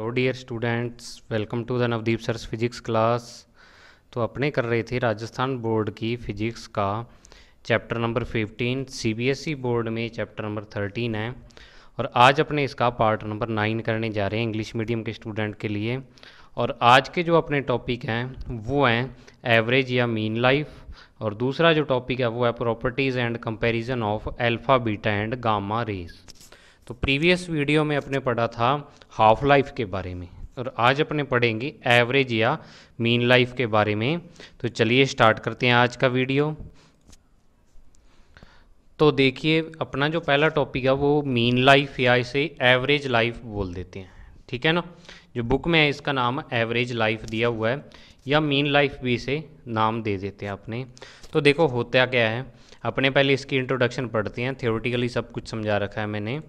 hello dear students welcome to the Navdeep sir physics class तो अपने कर रहे थे राजस्थान बोर्ड की फिजिक्स का चैप्टर नंबर 15 सीबीएसई बोर्ड में चैप्टर नंबर 13 है और आज अपने इसका पार्ट नंबर 9 करने जा रहे हैं इंग्लिश मीडियम के स्टूडेंट के लिए और आज के जो अपने टॉपिक हैं वो हैं एवरेज या मीन लाइफ और दूसरा जो टॉपिक है वो है properties and comparison of alpha beta and gamma rays तो प्रीवियस वीडियो में अपने पढ़ा था हाफ लाइफ के बारे में और आज अपने पढ़ेंगे एवरेज या मीन लाइफ के बारे में तो चलिए स्टार्ट करते हैं आज का वीडियो तो देखिए अपना जो पहला टॉपिक है वो मीन लाइफ या इसे एवरेज लाइफ बोल देते हैं ठीक है ना जो बुक में है इसका नाम एवरेज लाइफ दिया हुआ है या मीन लाइफ भी इसे नाम दे देते हैं अपने तो देखो होता क्या है अपने पहले इसकी इंट्रोडक्शन पढ़ते हैं थ्योरेटिकली सब कुछ समझा रखा है मैंने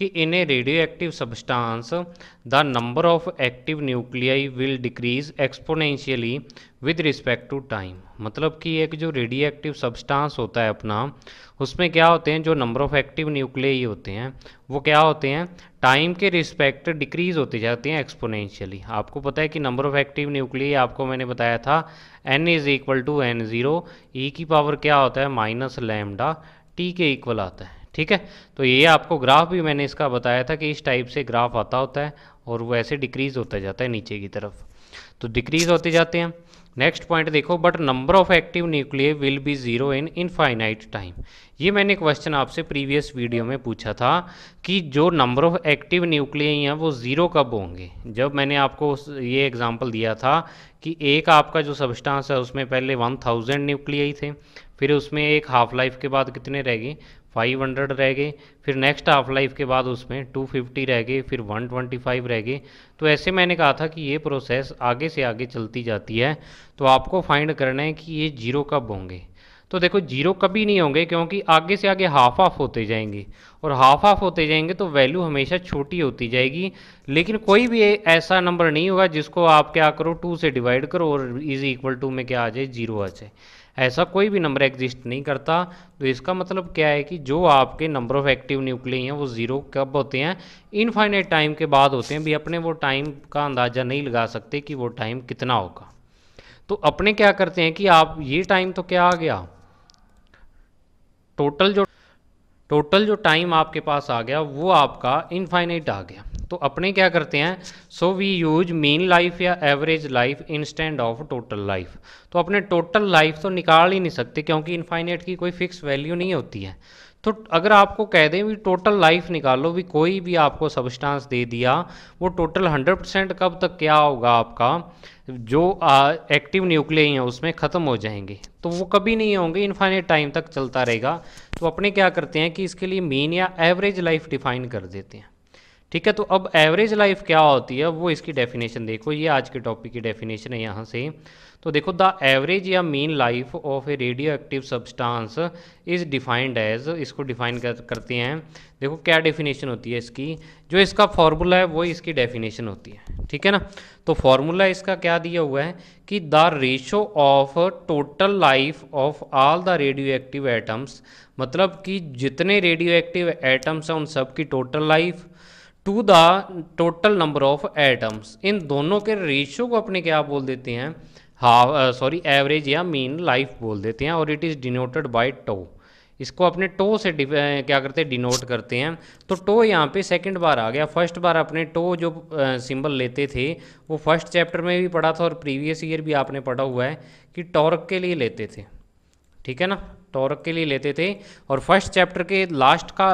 कि in a radioactive substance the number of active nuclei will decrease exponentially with respect to time मतलब कि एक जो रेडियो एक्टिव सबस्टांस होता है अपना उसमें क्या होते हैं जो नंबर ऑफ एक्टिव न्यूक्लियाई होते हैं वो क्या होते हैं टाइम के रिस्पेक्ट डिक्रीज होते जाते हैं एक्सपोनेंशियली आपको पता है कि नंबर ऑफ एक्टिव न्यूक्लिया आपको मैंने बताया था N is equal to N zero E की पावर क्या होता है माइनस लैमडा टी के इक्वल आता है ठीक है तो ये आपको ग्राफ भी मैंने इसका बताया था कि इस टाइप से ग्राफ आता होता है और वो ऐसे डिक्रीज होता जाता है नीचे की तरफ तो डिक्रीज होते जाते हैं नेक्स्ट पॉइंट देखो but number of active nuclear will be zero in infinite time ये मैंने क्वेश्चन आपसे प्रीवियस वीडियो में पूछा था कि जो नंबर ऑफ एक्टिव न्यूक्लियर हैं वो ज़ीरो कब होंगे जब मैंने आपको ये एग्जांपल दिया था कि एक आपका जो सबस्टांस है उसमें पहले वन थाउजेंड न्यूक्लियाई थे फिर उसमें एक हाफ लाइफ के बाद कितने रह गए फाइव हंड्रेड रह गए फिर नेक्स्ट हाफ लाइफ के बाद उसमें टू फिफ्टी रह गए फिर वन ट्वेंटी फाइव रह गए तो ऐसे मैंने कहा था कि ये प्रोसेस आगे से आगे चलती जाती है तो आपको फाइंड करना है कि ये जीरो कब होंगे तो देखो जीरो कभी नहीं होंगे क्योंकि आगे से आगे हाफ ऑफ होते जाएंगे और हाफ ऑफ होते जाएंगे तो वैल्यू हमेशा छोटी होती जाएगी लेकिन कोई भी ऐसा नंबर नहीं होगा जिसको आप क्या करो टू से डिवाइड करो और इज इक्वल टू में क्या आ जाए जीरो आ जाए ऐसा कोई भी नंबर एग्जिस्ट नहीं करता तो इसका मतलब क्या है कि जो आपके नंबर ऑफ एक्टिव न्यूक्लियर हैं वो ज़ीरो कब होते हैं इनफाइनेट टाइम के बाद होते हैं भी अपने वो टाइम का अंदाज़ा नहीं लगा सकते कि वो टाइम कितना होगा तो अपने क्या करते हैं कि आप ये टाइम तो क्या आ गया टोटल जो टोटल जो टाइम आपके पास आ गया वो आपका इनफाइनाइट आ गया तो अपने क्या करते हैं so we use mean life या average life instead of total life तो अपने टोटल लाइफ तो निकाल ही नहीं सकते क्योंकि इनफाइनेट की कोई फिक्स वैल्यू नहीं होती है तो अगर आपको कह दें भी टोटल लाइफ निकालो भी कोई भी आपको सब्सटेंस दे दिया वो टोटल 100 परसेंट कब तक क्या होगा आपका जो आ, एक्टिव न्यूक्लियाई है उसमें ख़त्म हो जाएंगे तो वो कभी नहीं होंगे इनफाइनेट टाइम तक चलता रहेगा तो अपने क्या करते हैं कि इसके लिए मीन या एवरेज लाइफ डिफाइन कर देते हैं ठीक है तो अब एवरेज लाइफ क्या होती है वो इसकी डेफिनेशन देखो ये आज के टॉपिक की डेफिनेशन है यहाँ से तो देखो द एवरेज या mean life of a radioactive substance is defined as इसको डिफाइन कर, करते हैं देखो क्या डेफिनेशन होती है इसकी जो इसका फॉर्मूला है वो इसकी डेफिनेशन होती है ठीक है ना तो फॉर्मूला इसका क्या दिया हुआ है कि the ratio of total life of all the radioactive atoms मतलब कि जितने रेडियो एक्टिव एटम्स हैं उन सब की total life to the total number of atoms इन दोनों के रेशियो को अपने क्या बोल देते हैं हाफ सॉरी एवरेज या मीन लाइफ बोल देते हैं और it is denoted by tau इसको अपने टो से uh, क्या करते हैं डिनोट करते हैं तो टो यहाँ पे सेकंड बार आ गया फर्स्ट बार अपने टो जो सिंबल uh, लेते थे वो फर्स्ट चैप्टर में भी पढ़ा था और प्रीवियस ईयर भी आपने पढ़ा हुआ है कि टॉर्क के लिए लेते थे ठीक है ना टॉर्क के लिए लेते थे और फर्स्ट चैप्टर के लास्ट का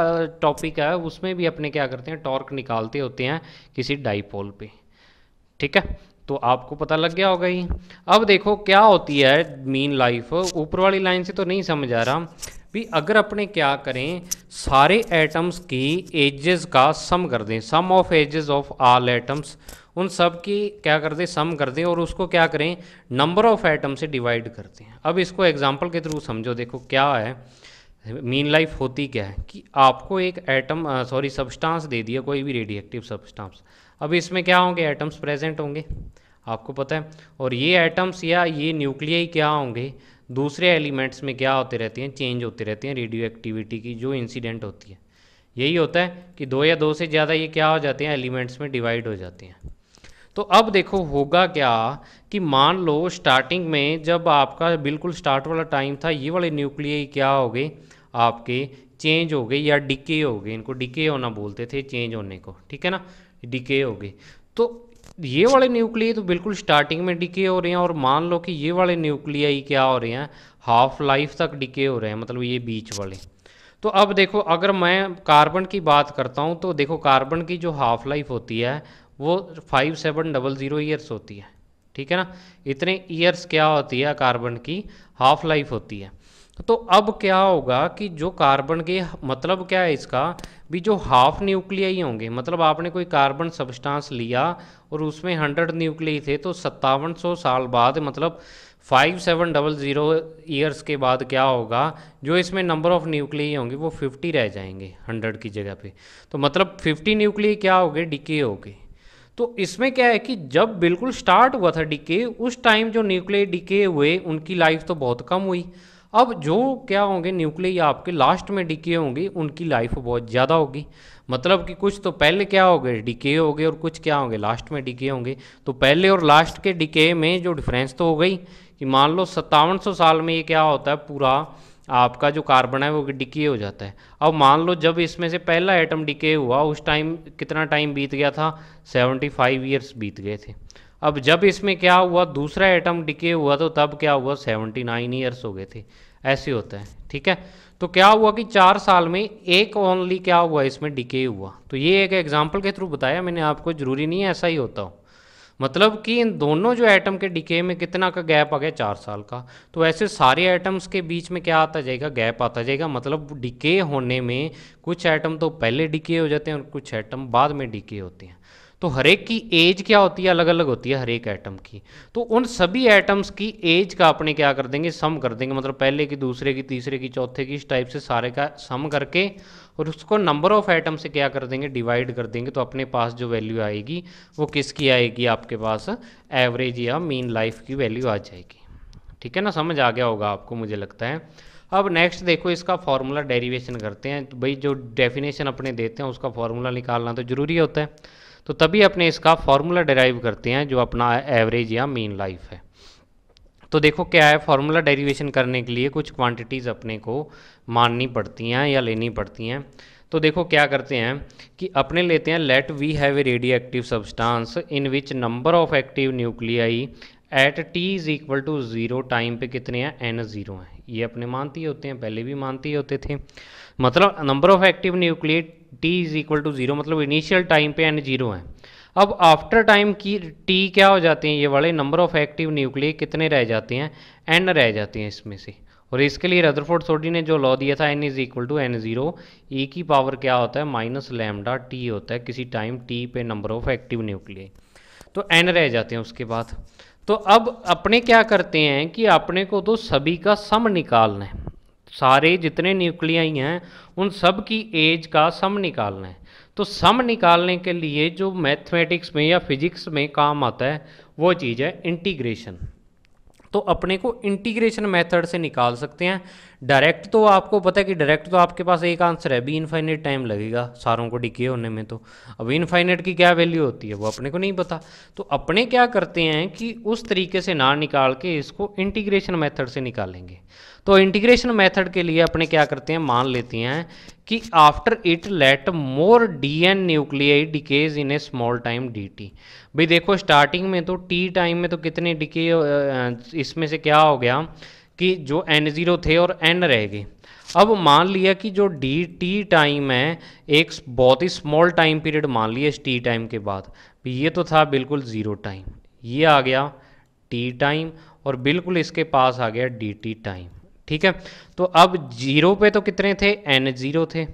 टॉपिक है उसमें भी अपने क्या करते हैं टॉर्क निकालते होते हैं किसी डाईपोल पे ठीक है तो आपको पता लग गया होगा ही अब देखो क्या होती है मीन लाइफ ऊपर वाली लाइन से तो नहीं समझ आ रहा भी अगर अपने क्या करें सारे एटम्स की एजेस का सम कर दें sum of ages of all atoms उन सब की क्या कर दें सम कर दें और उसको क्या करें नंबर ऑफ एटम से डिवाइड करते हैं अब इसको एग्जाम्पल के थ्रू समझो देखो क्या है मीन लाइफ होती क्या है कि आपको एक एटम सॉरी सब्सटेंस दे दिया कोई भी रेडिएक्टिव सब्सटेंस अब इसमें क्या होंगे एटम्स प्रेजेंट होंगे आपको पता है और ये एटम्स या ये न्यूक्लियाई क्या होंगे दूसरे एलिमेंट्स में क्या होते रहते हैं चेंज होते रहते हैं रेडियो एक्टिविटी की जो इंसिडेंट होती है यही होता है कि दो या दो से ज़्यादा ये क्या हो जाते हैं एलिमेंट्स में डिवाइड हो जाते हैं तो अब देखो होगा क्या कि मान लो स्टार्टिंग में जब आपका बिल्कुल स्टार्ट वाला टाइम था ये वाले न्यूक्लियाई क्या हो गए आपके चेंज हो गए या डिके हो गए इनको डिके होना बोलते थे चेंज होने को ठीक है ना डिके हो गए तो ये वाले न्यूक्लिय तो बिल्कुल स्टार्टिंग में डिके हो रहे हैं और मान लो कि ये वाले ही क्या हो रहे हैं हाफ लाइफ तक डिके हो रहे हैं मतलब ये बीच वाले तो अब देखो अगर मैं कार्बन की बात करता हूँ तो देखो कार्बन की जो हाफ लाइफ होती है वो five seven double zero years होती है ठीक है ना इतने ईयर्स क्या होती है कार्बन की हाफ लाइफ होती है तो अब क्या होगा कि जो कार्बन के मतलब क्या है इसका भी जो हाफ न्यूक्लिया ही होंगे मतलब आपने कोई कार्बन सब्सटेंस लिया और उसमें हंड्रेड न्यूक्लिया थे तो सत्तावन सौ साल बाद मतलब five seven double zero years के बाद क्या होगा जो इसमें नंबर ऑफ न्यूक्लिया होंगे वो फिफ्टी रह जाएंगे हंड्रेड की जगह पे तो मतलब फिफ्टी न्यूक्लिया क्या हो गए डिके हो गए तो इसमें क्या है कि जब बिल्कुल स्टार्ट हुआ था डिके उस टाइम जो न्यूक्लियर डिके हुए उनकी लाइफ तो बहुत कम हुई अब जो क्या होंगे न्यूक्लियर आपके लास्ट में डिके होंगे उनकी लाइफ बहुत ज़्यादा होगी मतलब कि कुछ तो पहले क्या हो गए डिके हो गए और कुछ क्या होंगे लास्ट में डिके होंगे तो पहले और लास्ट के डिके में जो डिफरेंस तो हो गई कि मान लो सत्तावन साल में ये क्या होता है पूरा आपका जो कार्बन है वो डिके हो जाता है अब मान लो जब इसमें से पहला एटम डिके हुआ उस टाइम कितना टाइम बीत गया था 75 फाइव ईयर्स बीत गए थे अब जब इसमें क्या हुआ दूसरा एटम डिके हुआ तो तब क्या हुआ 79 नाइन ईयर्स हो गए थे ऐसे होता है ठीक है तो क्या हुआ कि चार साल में एक ओनली क्या हुआ इसमें डिके हुआ तो ये एक एग्जाम्पल के थ्रू बताया मैंने आपको जरूरी नहीं है ऐसा ही होता हो मतलब कि इन दोनों जो एटम के डिके में कितना का गैप आ गया चार साल का तो ऐसे सारे एटम्स के बीच में क्या आता जाएगा गैप आता जाएगा मतलब डिके होने में कुछ एटम तो पहले डिके हो जाते हैं और कुछ एटम बाद में डिके होते हैं तो हरेक की एज क्या होती है अलग अलग होती है हरेक एटम की तो उन सभी एटम्स की एज का अपने क्या कर देंगे सम कर देंगे मतलब पहले की दूसरे की तीसरे की चौथे की इस टाइप से सारे का सम करके और उसको नंबर ऑफ एटम से क्या कर देंगे डिवाइड कर देंगे तो अपने पास जो वैल्यू आएगी वो किसकी आएगी आपके पास एवरेज या मीन लाइफ की वैल्यू आ जाएगी ठीक है ना समझ आ गया होगा आपको मुझे लगता है अब नेक्स्ट देखो इसका फॉर्मूला डेरिवेशन करते हैं तो भाई जो डेफिनेशन अपने देते हैं उसका फॉर्मूला निकालना तो ज़रूरी होता है तो तभी अपने इसका फॉर्मूला डिराइव करते हैं जो अपना एवरेज या मीन लाइफ है तो देखो क्या है फार्मूला डेरिवेशन करने के लिए कुछ क्वांटिटीज़ अपने को माननी पड़ती हैं या लेनी पड़ती हैं तो देखो क्या करते हैं कि अपने लेते हैं let we have a radioactive substance in which number of active nuclei at T is equal to zero time पे कितने हैं एन ज़ीरो हैं ये अपने मानते ही होते हैं पहले भी मानते ही होते थे मतलब number of active nuclei T is equal to zero मतलब इनिशियल टाइम पे एन ज़ीरो हैं अब आफ्टर टाइम की टी क्या हो जाते हैं ये वाले नंबर ऑफ एक्टिव न्यूक्लिय कितने रह जाते हैं एन रह जाते हैं इसमें से और इसके लिए रदरफोर्ड सोडी ने जो लॉ दिया था N is equal to N zero E की पावर क्या होता है माइनस लैमडा टी होता है किसी टाइम टी पे नंबर ऑफ एक्टिव न्यूक्लिय तो एन रह जाते हैं उसके बाद तो अब अपने क्या करते हैं कि अपने को तो सभी का सम निकालना है सारे जितने न्यूक्लियाई हैं उन सब की एज का सम निकालना है तो सम निकालने के लिए जो मैथमेटिक्स में या फिजिक्स में काम आता है वो चीज़ है इंटीग्रेशन तो अपने को इंटीग्रेशन मेथड से निकाल सकते हैं डायरेक्ट तो आपको पता है कि डायरेक्ट तो आपके पास एक आंसर है भी इनफाइनेट टाइम लगेगा सारों को डिके होने में तो अब इनफाइनेट की क्या वैल्यू होती है वो अपने को नहीं पता तो अपने क्या करते हैं कि उस तरीके से ना निकाल के इसको इंटीग्रेशन मैथड से निकालेंगे तो इंटीग्रेशन मेथड के लिए अपने क्या करते हैं मान लेती हैं कि after it let more D N nuclei decays in a small time D T भाई देखो स्टार्टिंग में तो टी टाइम में तो कितने डिके इसमें से क्या हो गया कि जो एन ज़ीरो थे और एन रह गए अब मान लिया कि जो डी टी टाइम है एक बहुत ही स्मॉल टाइम पीरियड मान लिया इस टी टाइम के बाद ये तो था बिल्कुल ज़ीरो टाइम ये आ गया टी टाइम और बिल्कुल इसके पास आ गया डी टी टाइम ठीक है तो अब जीरो पे तो कितने थे एन जीरो थे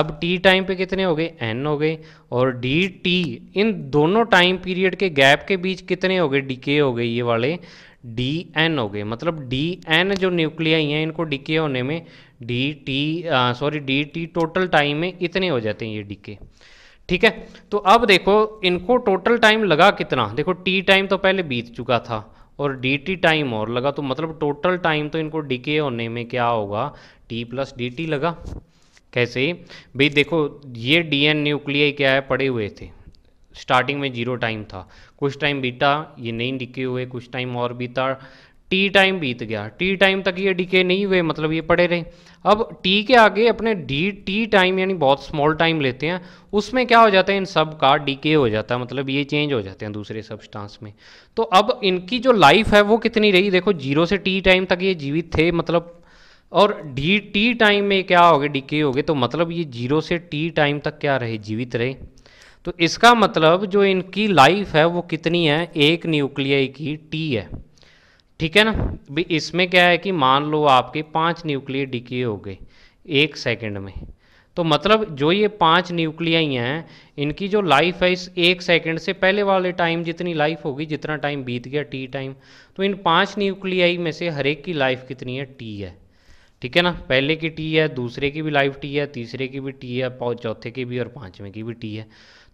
अब टी टाइम पे कितने हो गए एन हो गए और डी टी इन दोनों टाइम पीरियड के गैप के बीच कितने हो गए डीके हो गए ये वाले डी एन हो गए मतलब डी एन जो न्यूक्लियाई हैं इनको डीके होने में D T sorry D T total time में इतने हो जाते हैं ये डीके ठीक है तो अब देखो इनको टोटल टाइम लगा कितना देखो टी टाइम तो पहले बीत चुका था और डी टी टाइम और लगा तो मतलब टोटल टाइम तो इनको डीके होने में क्या होगा टी प्लस डी टी लगा कैसे भाई देखो ये डी एन न्यूक्लियाई क्या है पड़े हुए थे स्टार्टिंग में जीरो टाइम था कुछ टाइम बीता ये नहीं डीके हुए कुछ टाइम और बीता टी टाइम बीत गया टी टाइम तक ये डीके नहीं हुए मतलब ये पड़े रहे अब टी के आगे अपने डी टी टाइम यानी बहुत स्मॉल टाइम लेते हैं उसमें क्या हो जाता है इन सब का डीके हो जाता है मतलब ये चेंज हो जाते हैं दूसरे सब्सटेंस में तो अब इनकी जो लाइफ है वो कितनी रही देखो जीरो से टी टाइम तक ये जीवित थे मतलब और डी टी टाइम में क्या हो गए डीके हो गए तो मतलब ये जीरो से टी टाइम तक क्या रहे जीवित रहे तो इसका मतलब जो इनकी लाइफ है वो कितनी है एक न्यूक्लियाई की टी है ठीक है ना भाई इसमें क्या है कि मान लो आपके पांच न्यूक्लियर डिके हो गए एक सेकंड में तो मतलब जो ये पांच न्यूक्लियाई हैं इनकी जो लाइफ है इस एक सेकंड से पहले वाले टाइम जितनी लाइफ होगी जितना टाइम बीत गया टी टाइम तो इन पांच न्यूक्लियाई में से हर एक की लाइफ कितनी है टी है ठीक है ना पहले की टी है दूसरे की भी लाइफ टी है तीसरे की भी टी है चौथे की भी और पाँचवें की भी टी है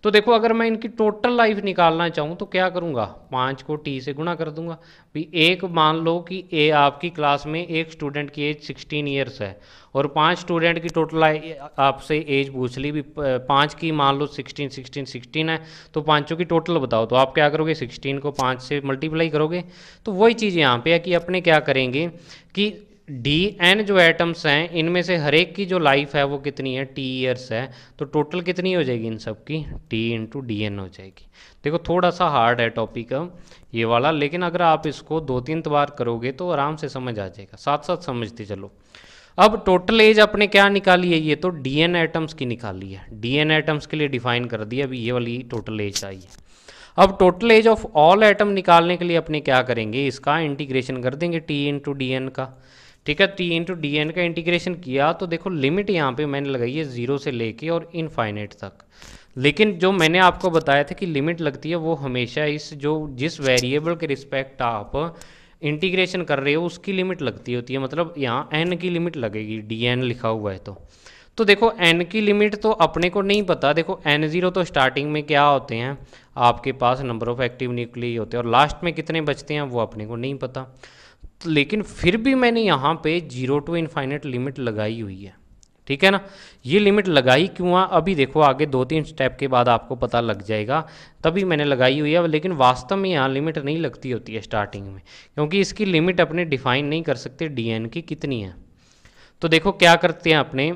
तो देखो अगर मैं इनकी टोटल लाइफ निकालना चाहूँ तो क्या करूँगा पाँच को टी से गुणा कर दूंगा भी एक मान लो कि ए आपकी क्लास में एक स्टूडेंट की एज सिक्सटीन ईयर्स है और पांच स्टूडेंट की टोटल आपसे एज पूछ ली भी पाँच की मान लो सिक्सटीन सिक्सटीन सिक्सटीन है तो पाँचों की टोटल बताओ तो आप क्या करोगे सिक्सटीन को पाँच से मल्टीप्लाई करोगे तो वही चीज़ यहाँ पे है कि अपने क्या करेंगे कि डी एन जो एटम्स हैं इनमें से हर एक की जो लाइफ है वो कितनी है टी ईयर्स है तो टोटल कितनी हो जाएगी इन सब की टी इंटू डी एन हो जाएगी देखो थोड़ा सा हार्ड है टॉपिक ये वाला लेकिन अगर आप इसको दो तीन बार करोगे तो आराम से समझ आ जाएगा साथ साथ समझते चलो अब टोटल एज आपने क्या निकाली है ये तो डी एन एटम्स की निकाली है डी एन एटम्स के लिए डिफाइन कर दिया अभी ये वाली टोटल एज आई है अब total age of all atom निकालने के लिए अपने क्या करेंगे इसका इंटीग्रेशन कर देंगे टी इंटू डी एन का ठीक है टी इंटू डी एन का इंटीग्रेशन किया तो देखो लिमिट यहाँ पे मैंने लगाई है ज़ीरो से लेके और इनफाइनेट तक लेकिन जो मैंने आपको बताया था कि लिमिट लगती है वो हमेशा इस जो जिस वेरिएबल के रिस्पेक्ट आप इंटीग्रेशन कर रहे हो उसकी लिमिट लगती होती है मतलब यहाँ एन की लिमिट लगेगी डी एन लिखा हुआ है तो तो देखो एन की लिमिट तो अपने को नहीं पता देखो एन ज़ीरो तो स्टार्टिंग में क्या होते हैं आपके पास नंबर ऑफ एक्टिव न्यूक्लियर होते हैं और लास्ट में कितने बचते हैं वो अपने को नहीं पता तो लेकिन फिर भी मैंने यहाँ पे जीरो टू इनफाइनेट लिमिट लगाई हुई है ठीक है ना ये लिमिट लगाई क्यों है अभी देखो आगे दो तीन स्टेप के बाद आपको पता लग जाएगा तभी मैंने लगाई हुई है लेकिन वास्तव में यहाँ लिमिट नहीं लगती होती है स्टार्टिंग में क्योंकि इसकी लिमिट अपने डिफाइन नहीं कर सकते डी की कितनी है तो देखो क्या करते हैं अपने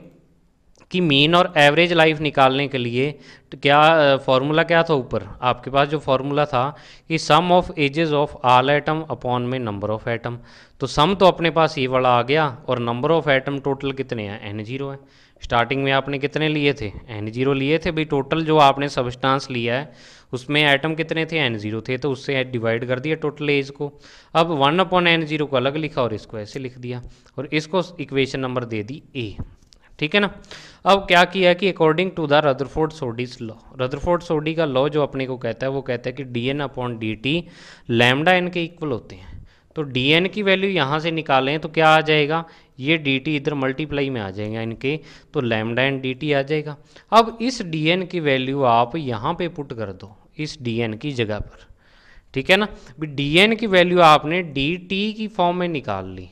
कि मीन और एवरेज लाइफ निकालने के लिए तो क्या फार्मूला क्या था ऊपर आपके पास जो फार्मूला था कि sum of ages of all atom upon में नंबर ऑफ एटम तो सम तो अपने पास ये वाला आ गया और नंबर ऑफ एटम टोटल कितने हैं एन जीरो है स्टार्टिंग में आपने कितने लिए थे एन जीरो लिए थे भाई टोटल जो आपने सबस्टांस लिया है उसमें एटम कितने थे एन जीरो थे तो उससे डिवाइड कर दिया टोटल एज को अब वन अपॉन एन जीरो को अलग लिखा और इसको ऐसे लिख दिया और इसको इक्वेशन नंबर दे दी ए ठीक है ना अब क्या किया कि according to the Rutherford Soddy's law Rutherford Soddy का लॉ जो अपने को कहता है वो कहता है कि D N upon D T lambda N के इक्वल होते हैं तो डी एन की वैल्यू यहाँ से निकालें तो क्या आ जाएगा ये डी टी इधर मल्टीप्लाई में आ जाएगा इनके तो लैमडा एन डी टी आ जाएगा अब इस डी एन की वैल्यू आप यहाँ पे पुट कर दो इस डी एन की जगह पर ठीक है ना डी एन की वैल्यू आपने डी टी की फॉर्म में निकाल ली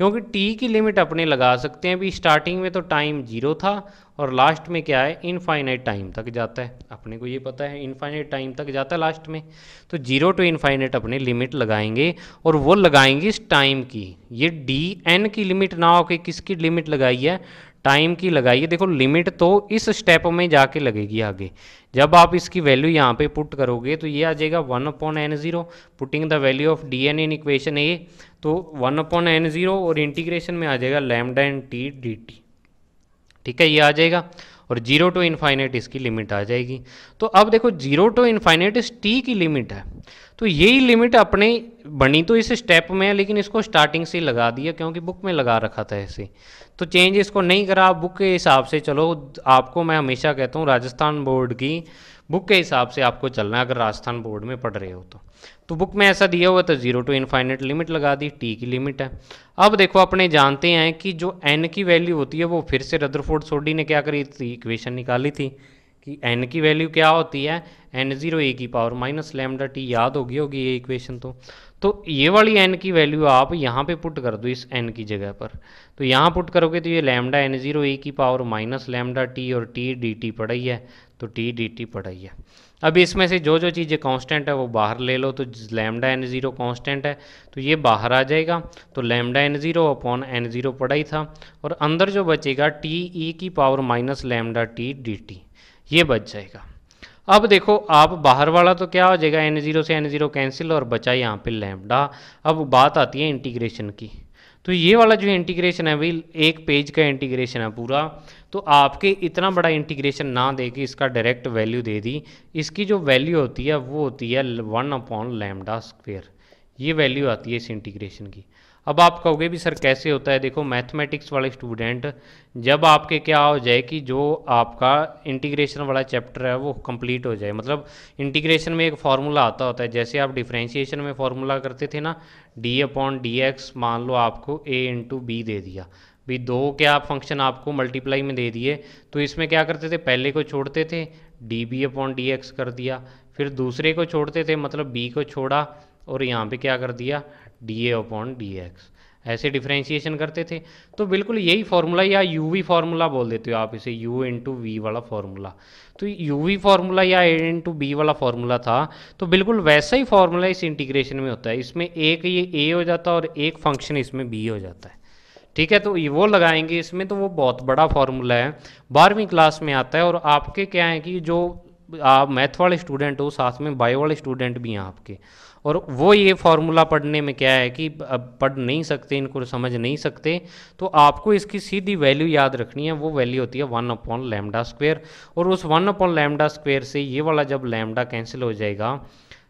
क्योंकि टी की लिमिट अपने लगा सकते हैं भी स्टार्टिंग में तो टाइम जीरो था और लास्ट में क्या है इनफाइनाइट टाइम तक जाता है अपने को ये पता है इनफाइनाइट टाइम तक जाता है लास्ट में तो जीरो टू इनफाइनाइट अपने लिमिट लगाएंगे और वो लगाएंगे इस टाइम की ये डी एन की लिमिट ना होके किसकी लिमिट लगाई है टाइम की लगाइए देखो लिमिट तो इस स्टेप में जाके लगेगी आगे जब आप इसकी वैल्यू यहाँ पे पुट करोगे तो ये आ जाएगा one upon N zero putting the value of D N in equation A तो वन अपॉन एन ज़ीरो और इंटीग्रेशन में आ जाएगा lambda N T D T ठीक है ये आ जाएगा और जीरो टू इन्फाइनेट इसकी लिमिट आ जाएगी तो अब देखो जीरो टू इन्फाइनेट इस टी की लिमिट है तो यही लिमिट अपने बनी तो इस स्टेप में है लेकिन इसको स्टार्टिंग से लगा दिया क्योंकि बुक में लगा रखा था ऐसे तो चेंज इसको नहीं करा आप बुक के हिसाब से चलो आपको मैं हमेशा कहता हूँ राजस्थान बोर्ड की बुक के हिसाब से आपको चलना है अगर राजस्थान बोर्ड में पढ़ रहे हो तो तो बुक में ऐसा दिया हुआ था जीरो टू इनफाइनेट लिमिट लगा दी टी की लिमिट है अब देखो अपने जानते हैं कि जो एन की वैल्यू होती है वो फिर से रदरफोर्ड सोडी ने क्या करी थी इक्वेशन निकाली थी कि एन की वैल्यू क्या होती है एन जीरो ए की पावर माइनस लेमडा टी याद होगी होगी ये इक्वेशन तो तो ये वाली एन की वैल्यू आप यहाँ पे पुट कर दो इस एन की जगह पर तो यहाँ पुट करोगे तो ये लेमडा एन जीरो ए की पावर माइनस लेमडा टी और टी डी टी पढ़ाई है तो टी डी टी पढ़ाई है अब इसमें से जो जो चीज़ें कांस्टेंट है वो बाहर ले लो तो लैमडा एन ज़ीरो कांस्टेंट है तो ये बाहर आ जाएगा तो lambda N zero upon N zero पड़ा ही था और अंदर जो बचेगा टी ई e की power minus lambda T D T ये बच जाएगा अब देखो आप बाहर वाला तो क्या हो जाएगा एन ज़ीरो से एन ज़ीरो कैंसिल और बचा यहाँ पर लैमडा अब बात आती है इंटीग्रेशन की तो ये वाला जो इंटीग्रेशन है भाई एक पेज का इंटीग्रेशन है पूरा तो आपके इतना बड़ा इंटीग्रेशन ना दे के इसका डायरेक्ट वैल्यू दे दी इसकी जो वैल्यू होती है वो होती है वन अपॉन लैमडा स्क्वेयर ये वैल्यू आती है इस इंटीग्रेशन की अब आप कहोगे भी सर कैसे होता है देखो मैथमेटिक्स वाले स्टूडेंट जब आपके क्या हो जाए कि जो आपका इंटीग्रेशन वाला चैप्टर है वो कंप्लीट हो जाए मतलब इंटीग्रेशन में एक फार्मूला आता होता है जैसे आप डिफ्रेंशिएशन में फार्मूला करते थे ना डी अपॉन डी एक्स मान लो आपको ए इंटू बी दे दिया भी दो क्या फंक्शन आपको मल्टीप्लाई में दे दिए तो इसमें क्या करते थे पहले को छोड़ते थे D B upon D X कर दिया फिर दूसरे को छोड़ते थे मतलब बी को छोड़ा और यहाँ पे क्या कर दिया D A upon D X ऐसे डिफ्रेंशिएशन करते थे तो बिल्कुल यही फार्मूला या यू वी फार्मूला बोल देते हो आप इसे यू इंटू वी वाला फार्मूला तो यू वी फार्मूला या ए इंटू बी वाला फार्मूला था तो बिल्कुल वैसा ही फार्मूला इस इंटीग्रेशन में होता है इसमें एक ये ए हो जाता है और एक फंक्शन इसमें बी हो जाता है ठीक है तो ये वो लगाएंगे इसमें तो वो बहुत बड़ा फार्मूला है बारहवीं क्लास में आता है और आपके क्या है कि जो आप मैथ वाले स्टूडेंट हो साथ में बायो वाले स्टूडेंट भी हैं आपके और वो ये फार्मूला पढ़ने में क्या है कि अब पढ़ नहीं सकते इनको समझ नहीं सकते तो आपको इसकी सीधी वैल्यू याद रखनी है वो वैल्यू होती है वन अपॉन लैमडा स्क्वेयर और उस वन अपॉन लैमडा स्क्वेयर से ये वाला जब लैमडा कैंसिल हो जाएगा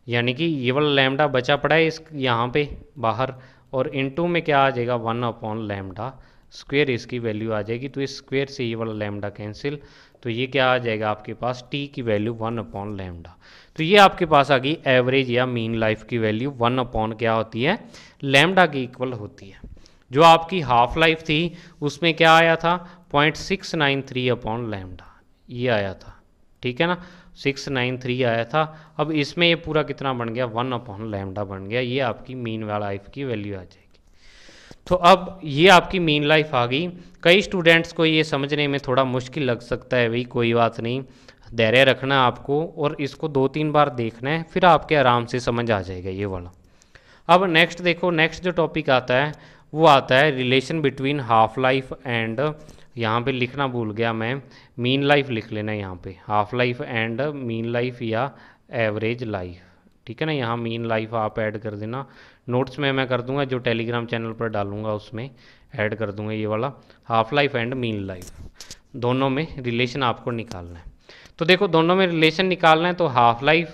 यानी कि ये वाला लैमडा बचा पड़ा है इस यहाँ पे बाहर और इन में क्या आ जाएगा वन अपॉन लैमडा स्क्वेयर इसकी वैल्यू आ जाएगी तो इस स्क्वेयर से ये वाला लैमडा कैंसिल तो ये क्या आ जाएगा आपके पास टी की वैल्यू वन अपॉन लैमडा तो ये आपके पास आ गई एवरेज या मीन लाइफ की वैल्यू वन अपॉन क्या होती है लेमडा की इक्वल होती है जो आपकी हाफ लाइफ थी उसमें क्या आया था point six nine three upon lambda ये आया था ठीक है ना सिक्स नाइन थ्री आया था अब इसमें ये पूरा कितना बन गया वन अपॉन लेमडा बन गया ये आपकी मीन लाइफ की वैल्यू आ जाएगी तो अब ये आपकी मीन लाइफ आ गई कई स्टूडेंट्स को ये समझने में थोड़ा मुश्किल लग सकता है भाई कोई बात नहीं धैर्य रखना है आपको और इसको दो तीन बार देखना है फिर आपके आराम से समझ आ जाएगा ये वाला अब नेक्स्ट देखो नेक्स्ट जो टॉपिक आता है वो आता है relation between half life and यहाँ पे लिखना भूल गया मैं मीन लाइफ लिख लेना यहाँ पे half life and mean life या एवरेज लाइफ ठीक है ना यहाँ मीन लाइफ आप ऐड कर देना नोट्स में मैं कर दूंगा जो टेलीग्राम चैनल पर डालूंगा उसमें ऐड कर दूंगा ये वाला half life and mean life दोनों में रिलेशन आपको निकालना है तो देखो दोनों में रिलेशन निकालना है तो हाफ लाइफ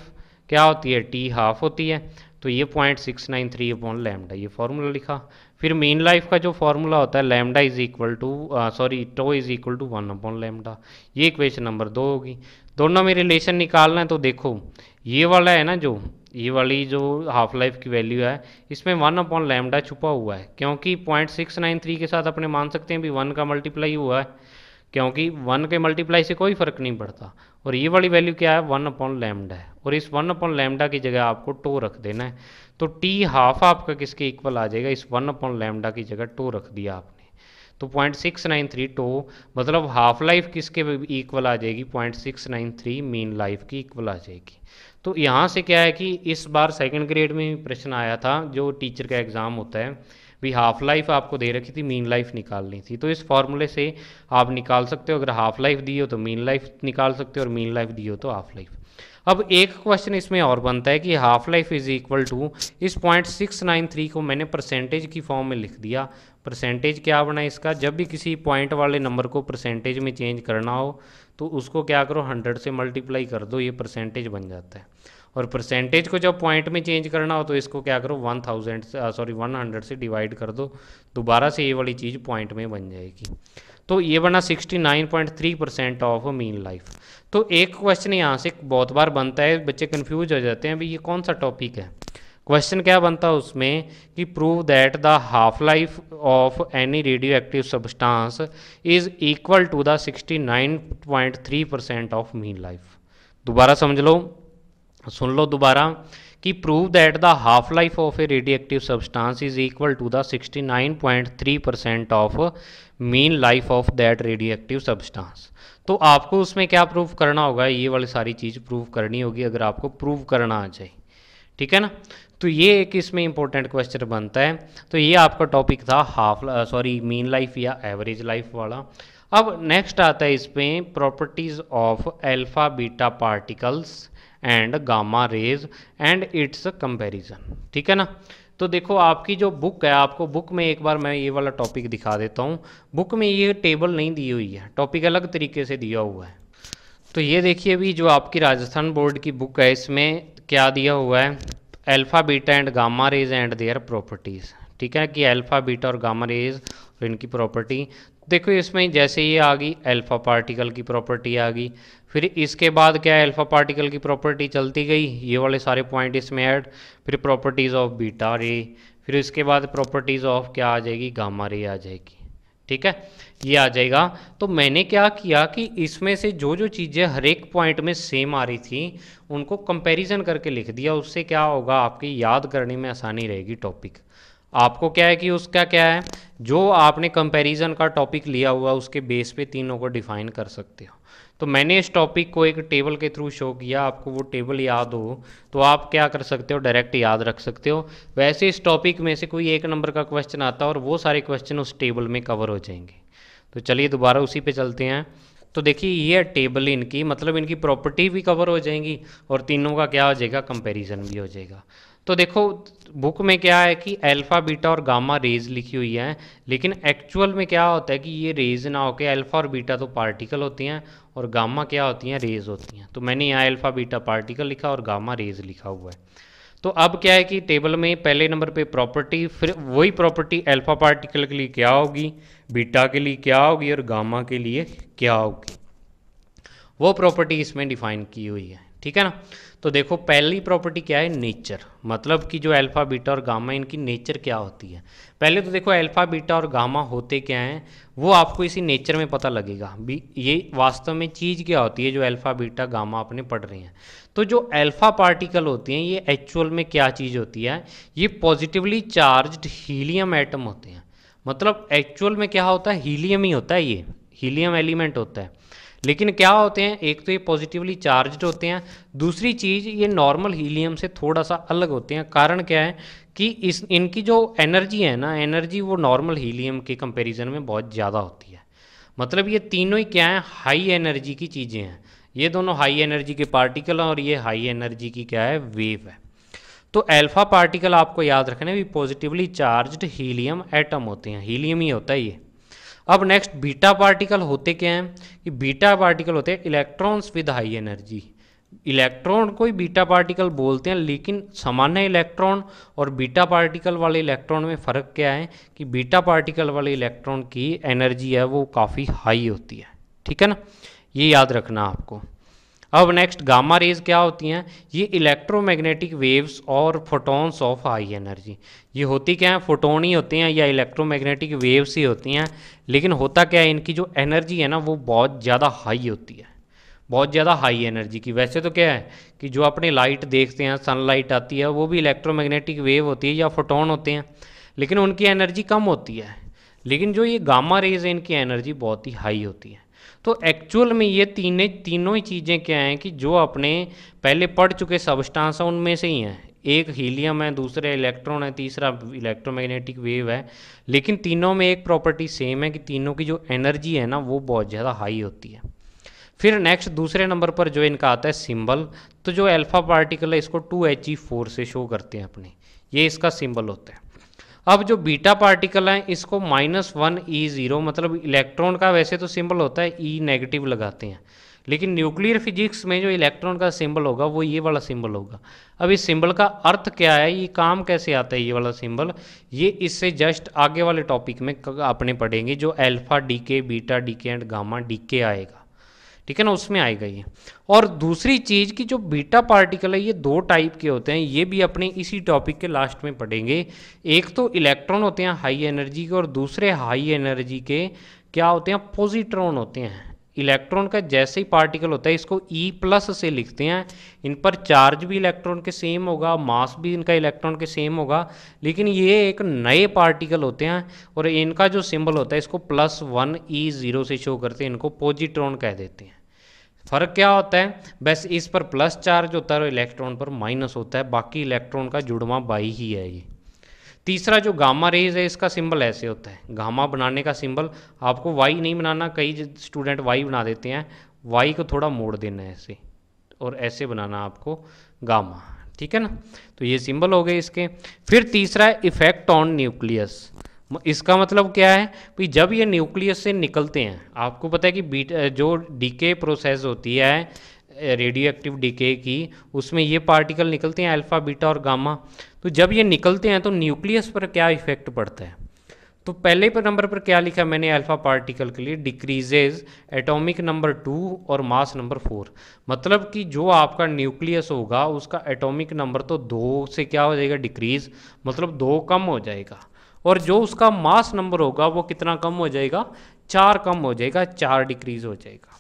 क्या होती है टी हाफ होती है तो ये point six nine three upon lambda ये फार्मूला लिखा फिर मेन लाइफ का जो फार्मूला होता है lambda is equal to sorry tau is equal to one upon lambda ये इक्वेशन नंबर दो होगी दोनों में रिलेशन निकालना है तो देखो ये वाला है ना जो ये वाली जो हाफ लाइफ की वैल्यू है इसमें वन अपॉन लैमडा छुपा हुआ है क्योंकि पॉइंट सिक्स नाइन थ्री के साथ अपने मान सकते हैं भी वन का मल्टीप्लाई हुआ है क्योंकि वन के मल्टीप्लाई से कोई फ़र्क नहीं पड़ता और ये वाली वैल्यू क्या है वन अपॉन लेमडा है और इस वन अपॉन लेमडा की जगह आपको टो रख देना है तो टी हाफ आपका किसके इक्वल आ जाएगा इस वन अपॉन लेमडा की जगह टो रख दिया आपने तो point six nine three tau मतलब हाफ लाइफ किसके इक्वल आ जाएगी point six nine three mean life की इक्वल आ जाएगी तो यहाँ से क्या है कि इस बार सेकंड ग्रेड में प्रश्न आया था जो टीचर का एग्ज़ाम होता है भी हाफ लाइफ आपको दे रखी थी मीन लाइफ निकालनी थी तो इस फॉर्मूले से आप निकाल सकते हो अगर हाफ लाइफ दी हो तो मीन लाइफ निकाल सकते हो और मीन लाइफ दी हो तो हाफ लाइफ अब एक क्वेश्चन इसमें और बनता है कि half life is equal to इस पॉइंट सिक्स नाइन थ्री को मैंने परसेंटेज की फॉर्म में लिख दिया परसेंटेज क्या बना इसका जब भी किसी पॉइंट वाले नंबर को परसेंटेज में चेंज करना हो तो उसको क्या करो हंड्रेड से मल्टीप्लाई कर दो ये परसेंटेज बन जाता है और परसेंटेज को जब पॉइंट में चेंज करना हो तो इसको क्या करो one thousand sorry one hundred से डिवाइड कर दो दोबारा से ये वाली चीज़ पॉइंट में बन जाएगी तो ये बना sixty nine point three percent of mean life तो एक क्वेश्चन यहाँ से बहुत बार बनता है बच्चे कन्फ्यूज हो जाते हैं भाई ये कौन सा टॉपिक है क्वेश्चन क्या बनता है उसमें कि prove that the half life of any radioactive substance is equal to the 69.3 percent of mean life दोबारा समझ लो सुन लो दोबारा कि prove that the half life of a radioactive substance is equal to the 69.3 percent of mean life of that radioactive substance तो आपको उसमें क्या प्रूफ करना होगा ये वाली सारी चीज़ प्रूफ करनी होगी अगर आपको प्रूफ करना आ जाए ठीक है ना तो ये एक इसमें इंपॉर्टेंट क्वेश्चन बनता है तो ये आपका टॉपिक था हाफ सॉरी मीन लाइफ या एवरेज लाइफ वाला अब नेक्स्ट आता है इसमें properties of alpha beta particles and gamma rays and its comparison ठीक है ना तो देखो आपकी जो बुक है आपको बुक में एक बार मैं ये वाला टॉपिक दिखा देता हूँ बुक में ये टेबल नहीं दी हुई है टॉपिक अलग तरीके से दिया हुआ है तो ये देखिए अभी जो आपकी राजस्थान बोर्ड की बुक है इसमें क्या दिया हुआ है alpha beta and gamma rays and their properties ठीक है कि अल्फ़ा बीटा और गामा रेज और इनकी प्रॉपर्टी देखो इसमें जैसे ये आ गई अल्फा पार्टिकल की प्रॉपर्टी आ गई फिर इसके बाद क्या अल्फा पार्टिकल की प्रॉपर्टी चलती गई ये वाले सारे पॉइंट इसमें ऐड फिर प्रॉपर्टीज़ ऑफ बीटा रे फिर इसके बाद प्रॉपर्टीज़ ऑफ क्या आ जाएगी गामा रे आ जाएगी ठीक है ये आ जाएगा तो मैंने क्या किया कि इसमें से जो जो चीज़ें हर एक पॉइंट में सेम आ रही थी उनको कंपैरिजन करके लिख दिया उससे क्या होगा आपकी याद करने में आसानी रहेगी टॉपिक आपको क्या है कि उसका क्या है जो आपने कंपैरिजन का टॉपिक लिया हुआ उसके बेस पे तीनों को डिफाइन कर सकते हो तो मैंने इस टॉपिक को एक टेबल के थ्रू शो किया आपको वो टेबल याद हो तो आप क्या कर सकते हो डायरेक्ट याद रख सकते हो वैसे इस टॉपिक में से कोई एक नंबर का क्वेश्चन आता है और वो सारे क्वेश्चन उस टेबल में कवर हो जाएंगे तो चलिए दोबारा उसी पर चलते हैं तो देखिए ये टेबल इनकी मतलब इनकी प्रॉपर्टी भी कवर हो जाएंगी और तीनों का क्या हो जाएगा कंपैरिजन भी हो जाएगा तो देखो बुक में क्या है कि अल्फा बीटा और गामा रेज लिखी हुई है लेकिन एक्चुअल में क्या होता है कि ये रेज ना होके अल्फा और बीटा तो पार्टिकल होती हैं और गामा क्या होती हैं रेज होती हैं तो मैंने यहाँ अल्फा बीटा पार्टिकल लिखा और गामा रेज लिखा हुआ है तो अब क्या है कि टेबल में पहले नंबर पे प्रॉपर्टी फिर वही प्रॉपर्टी अल्फा पार्टिकल के लिए क्या होगी बीटा के लिए क्या होगी और गामा के लिए क्या होगी वो प्रॉपर्टी इसमें डिफाइन की हुई है ठीक है ना तो देखो पहली प्रॉपर्टी क्या है नेचर मतलब कि जो अल्फा बीटा और गामा इनकी नेचर क्या होती है पहले तो देखो अल्फा बीटा और गामा होते क्या हैं वो आपको इसी नेचर में पता लगेगा भी ये वास्तव में चीज़ क्या होती है जो अल्फा बीटा गामा आपने पढ़ रहे हैं तो जो अल्फा पार्टिकल होती हैं ये एक्चुअल में क्या चीज़ होती है ये पॉजिटिवली चार्ज हीलियम एटम होते हैं मतलब एक्चुअल में क्या होता है हीलियम ही होता है ये हीलियम एलिमेंट होता है लेकिन क्या होते हैं एक तो ये पॉजिटिवली चार्ज होते हैं दूसरी चीज़ ये नॉर्मल हीलियम से थोड़ा सा अलग होते हैं कारण क्या है कि इस इनकी जो एनर्जी है ना एनर्जी वो नॉर्मल हीलियम के कंपैरिजन में बहुत ज़्यादा होती है मतलब ये तीनों ही क्या है हाई एनर्जी की चीज़ें हैं ये दोनों हाई एनर्जी के पार्टिकल हैं और ये हाई एनर्जी की क्या है वेव है तो एल्फा पार्टिकल आपको याद रखना है भी पॉजिटिवली चार्ज्ड हीलियम एटम होते हैं हीलियम ही होता है ये अब नेक्स्ट बीटा पार्टिकल होते क्या हैं कि बीटा पार्टिकल होते हैं electrons with high energy electron को ही बीटा पार्टिकल बोलते हैं लेकिन सामान्य इलेक्ट्रॉन और बीटा पार्टिकल वाले इलेक्ट्रॉन में फ़र्क क्या है कि बीटा पार्टिकल वाले इलेक्ट्रॉन की एनर्जी है वो काफ़ी हाई होती है ठीक है ना ये याद रखना आपको अब नेक्स्ट गामा रेज क्या होती हैं ये इलेक्ट्रोमैग्नेटिक वेव्स और फोटॉन्स ऑफ हाई एनर्जी ये होती क्या है फोटोन ही होती हैं या इलेक्ट्रोमैग्नेटिक वेव्स ही होती हैं लेकिन होता क्या है इनकी जो एनर्जी है ना वो बहुत ज़्यादा हाई होती है बहुत ज़्यादा हाई एनर्जी की वैसे तो क्या है कि जो अपनी लाइट देखते हैं सनलाइट आती है वो भी इलेक्ट्रोमैग्नेटिक वेव होती है या फोटोन होते हैं लेकिन उनकी एनर्जी कम होती है लेकिन जो ये गामा रेज है इनकी एनर्जी बहुत ही हाई होती है तो एक्चुअल में ये तीन तीनों ही चीज़ें क्या हैं कि जो अपने पहले पढ़ चुके सबस्टांस हैं उनमें से ही हैं एक हीलियम है दूसरे इलेक्ट्रॉन है तीसरा इलेक्ट्रोमैग्नेटिक वेव है लेकिन तीनों में एक प्रॉपर्टी सेम है कि तीनों की जो एनर्जी है ना वो बहुत ज़्यादा हाई होती है फिर नेक्स्ट दूसरे नंबर पर जो इनका आता है सिंबल तो जो अल्फा पार्टिकल है इसको टू एच ई फोर से शो करते हैं अपने ये इसका सिंबल होता है अब जो बीटा पार्टिकल है इसको माइनस वन ई ज़ीरो मतलब इलेक्ट्रॉन का वैसे तो सिंबल होता है ई e नेगेटिव लगाते हैं लेकिन न्यूक्लियर फिजिक्स में जो इलेक्ट्रॉन का सिंबल होगा वो ये वाला सिंबल होगा अब इस सिंबल का अर्थ क्या है ये काम कैसे आता है ये वाला सिंबल ये इससे जस्ट आगे वाले टॉपिक में अपने पढ़ेंगे जो alpha decay beta decay and gamma decay आएगा ठीक है ना उसमें आएगा ये और दूसरी चीज़ कि जो बीटा पार्टिकल है ये दो टाइप के होते हैं ये भी अपने इसी टॉपिक के लास्ट में पढ़ेंगे एक तो इलेक्ट्रॉन होते हैं हाई एनर्जी के और दूसरे हाई एनर्जी के क्या होते हैं पॉजिट्रॉन होते हैं इलेक्ट्रॉन का जैसे ही पार्टिकल होता है इसको ई e प्लस से लिखते हैं इन पर चार्ज भी इलेक्ट्रॉन के सेम होगा मास भी इनका इलेक्ट्रॉन के सेम होगा लेकिन ये एक नए पार्टिकल होते हैं और इनका जो सिंबल होता है इसको प्लस वन ई ज़ीरो से शो करते हैं इनको पॉजिट्रॉन कह देते हैं फर्क क्या होता है बस इस पर प्लस चार्ज होता है और इलेक्ट्रॉन पर माइनस होता है बाकी इलेक्ट्रॉन का जुड़वा बाई ही है ये तीसरा जो गामा रेज है इसका सिंबल ऐसे होता है गामा बनाने का सिंबल आपको वाई नहीं बनाना कई स्टूडेंट वाई बना देते हैं वाई को थोड़ा मोड़ देना है ऐसे और ऐसे बनाना आपको गामा ठीक है ना तो ये सिंबल हो गए इसके फिर तीसरा है इफेक्ट ऑन न्यूक्लियस इसका मतलब क्या है कि जब ये न्यूक्लियस से निकलते हैं आपको पता है कि बीट जो डीके प्रोसेस होती है रेडियो एक्टिव डीके की उसमें ये पार्टिकल निकलते हैं अल्फ़ा बीटा और गामा तो जब ये निकलते हैं तो न्यूक्लियस पर क्या इफेक्ट पड़ता है तो पहले पर नंबर पर क्या लिखा मैंने अल्फा पार्टिकल के लिए डिक्रीजेज एटॉमिक नंबर टू और मास नंबर फोर मतलब कि जो आपका न्यूक्लियस होगा उसका एटॉमिक नंबर तो दो से क्या हो जाएगा डिक्रीज मतलब दो कम हो जाएगा और जो उसका मास नंबर होगा वो कितना कम हो जाएगा चार कम हो जाएगा चार डिक्रीज हो जाएगा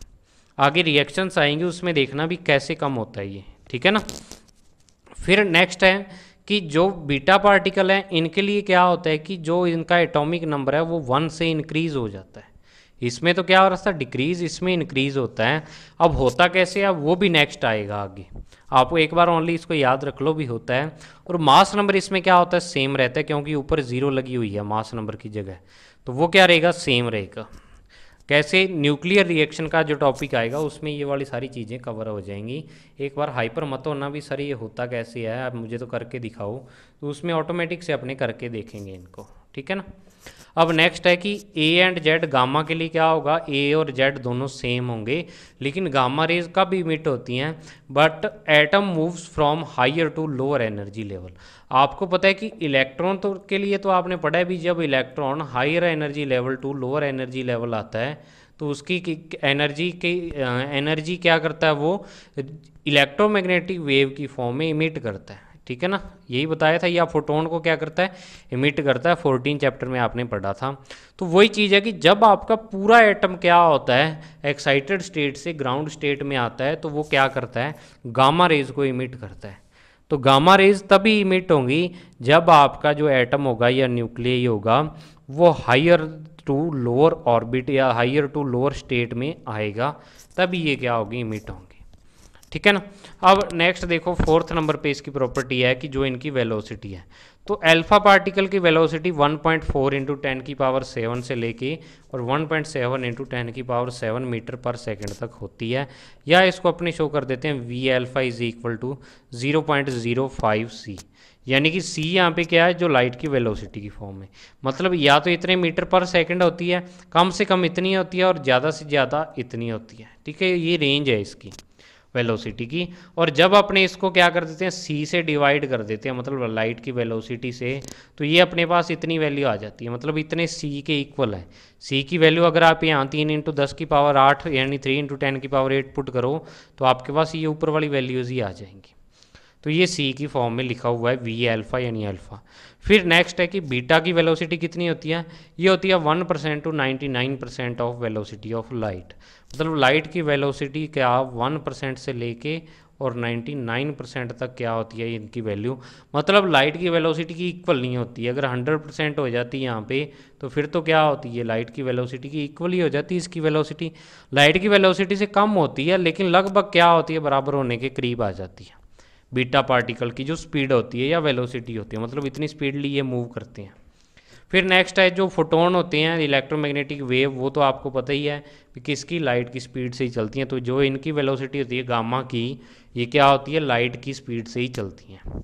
आगे रिएक्शंस आएंगे उसमें देखना भी कैसे कम होता है ये ठीक है ना फिर नेक्स्ट है कि जो बीटा पार्टिकल है इनके लिए क्या होता है कि जो इनका एटॉमिक नंबर है वो वन से इंक्रीज हो जाता है इसमें तो क्या हो रहा था डिक्रीज इसमें इंक्रीज होता है अब होता कैसे अब वो भी नेक्स्ट आएगा आगे आपको एक बार ओनली इसको याद रख लो भी होता है और मास नंबर इसमें क्या होता है सेम रहता है क्योंकि ऊपर जीरो लगी हुई है मास नंबर की जगह तो वो क्या रहेगा सेम रहेगा कैसे न्यूक्लियर रिएक्शन का जो टॉपिक आएगा उसमें ये वाली सारी चीज़ें कवर हो जाएंगी एक बार हाइपर मत होना भी सर ये होता कैसे है आप मुझे तो करके दिखाओ तो उसमें ऑटोमेटिक से अपने करके देखेंगे इनको ठीक है ना अब नेक्स्ट है कि ए एंड जेड गामा के लिए क्या होगा ए और जेड दोनों सेम होंगे लेकिन गामा रेज कब इमिट होती हैं but atom moves from higher to lower energy level आपको पता है कि इलेक्ट्रॉन तो के लिए तो आपने पढ़ा है भी जब electron higher energy level to lower energy level आता है तो उसकी एनर्जी की एनर्जी क्या करता है वो इलेक्ट्रोमैग्नेटिक वेव की फॉर्म में इमिट करता है ठीक है ना यही बताया था या फोटोन को क्या करता है इमिट करता है फोर्टीन चैप्टर में आपने पढ़ा था तो वही चीज़ है कि जब आपका पूरा एटम क्या होता है एक्साइटेड स्टेट से ग्राउंड स्टेट में आता है तो वो क्या करता है गामा रेज को इमिट करता है तो गामा रेज तभी इमिट होंगी जब आपका जो एटम होगा या न्यूक्लियर होगा वो हायर टू लोअर ऑर्बिट या हायर टू लोअर स्टेट में आएगा तभी ये क्या होगी इमिट होंगी ठीक है ना अब नेक्स्ट देखो फोर्थ नंबर पे इसकी प्रॉपर्टी है कि जो इनकी वेलोसिटी है तो अल्फा पार्टिकल की velocity 1.4 point four into ten की पावर सेवन से लेके और 1.7 पॉइंट सेवन इंटू टेन की power seven metre per second तक होती है या इसको अपने शो कर देते हैं V alpha is equal to zero point zero five C यानी कि सी यहाँ पे क्या है जो लाइट की वेलोसिटी की फॉर्म में मतलब या तो इतने मीटर पर सेकंड होती है कम से कम इतनी होती है और ज़्यादा से ज़्यादा इतनी होती है ठीक है ये रेंज है इसकी वेलोसिटी की और जब अपने इसको क्या कर देते हैं सी से डिवाइड कर देते हैं मतलब लाइट की वेलोसिटी से तो ये अपने पास इतनी वैल्यू आ जाती है मतलब इतने सी के इक्वल है सी की वैल्यू अगर आप यहाँ तीन इंटू दस की पावर आठ यानी थ्री इंटू टेन की पावर एट पुट करो तो आपके पास ये ऊपर वाली वैल्यूज़ ही आ जाएंगी तो ये सी की फॉर्म में लिखा हुआ है वी एल्फा यानी अल्फा फिर नेक्स्ट है कि बीटा की वेलोसिटी कितनी होती है ये होती है one percent to ninety nine percent of velocity of light मतलब लाइट की वेलोसिटी क्या वन परसेंट से लेके और 99 परसेंट तक क्या होती है इनकी वैल्यू मतलब लाइट की वेलोसिटी की इक्वल नहीं होती है अगर 100 परसेंट हो जाती है यहाँ पे तो फिर तो क्या होती है लाइट की वेलोसिटी की इक्वल ही हो जाती है इसकी वेलोसिटी लाइट की वेलोसिटी से कम होती है लेकिन लगभग क्या होती है बराबर होने के करीब आ जाती है बीटा पार्टिकल की जो स्पीड होती है या वेलोसिटी होती है मतलब इतनी स्पीडली ये मूव करते हैं फिर नेक्स्ट है जो फोटोन होते हैं इलेक्ट्रोमैग्नेटिक वेव वो तो आपको पता ही है कि किसकी लाइट की स्पीड से ही चलती हैं तो जो इनकी वेलोसिटी होती है गामा की ये क्या होती है लाइट की स्पीड से ही चलती हैं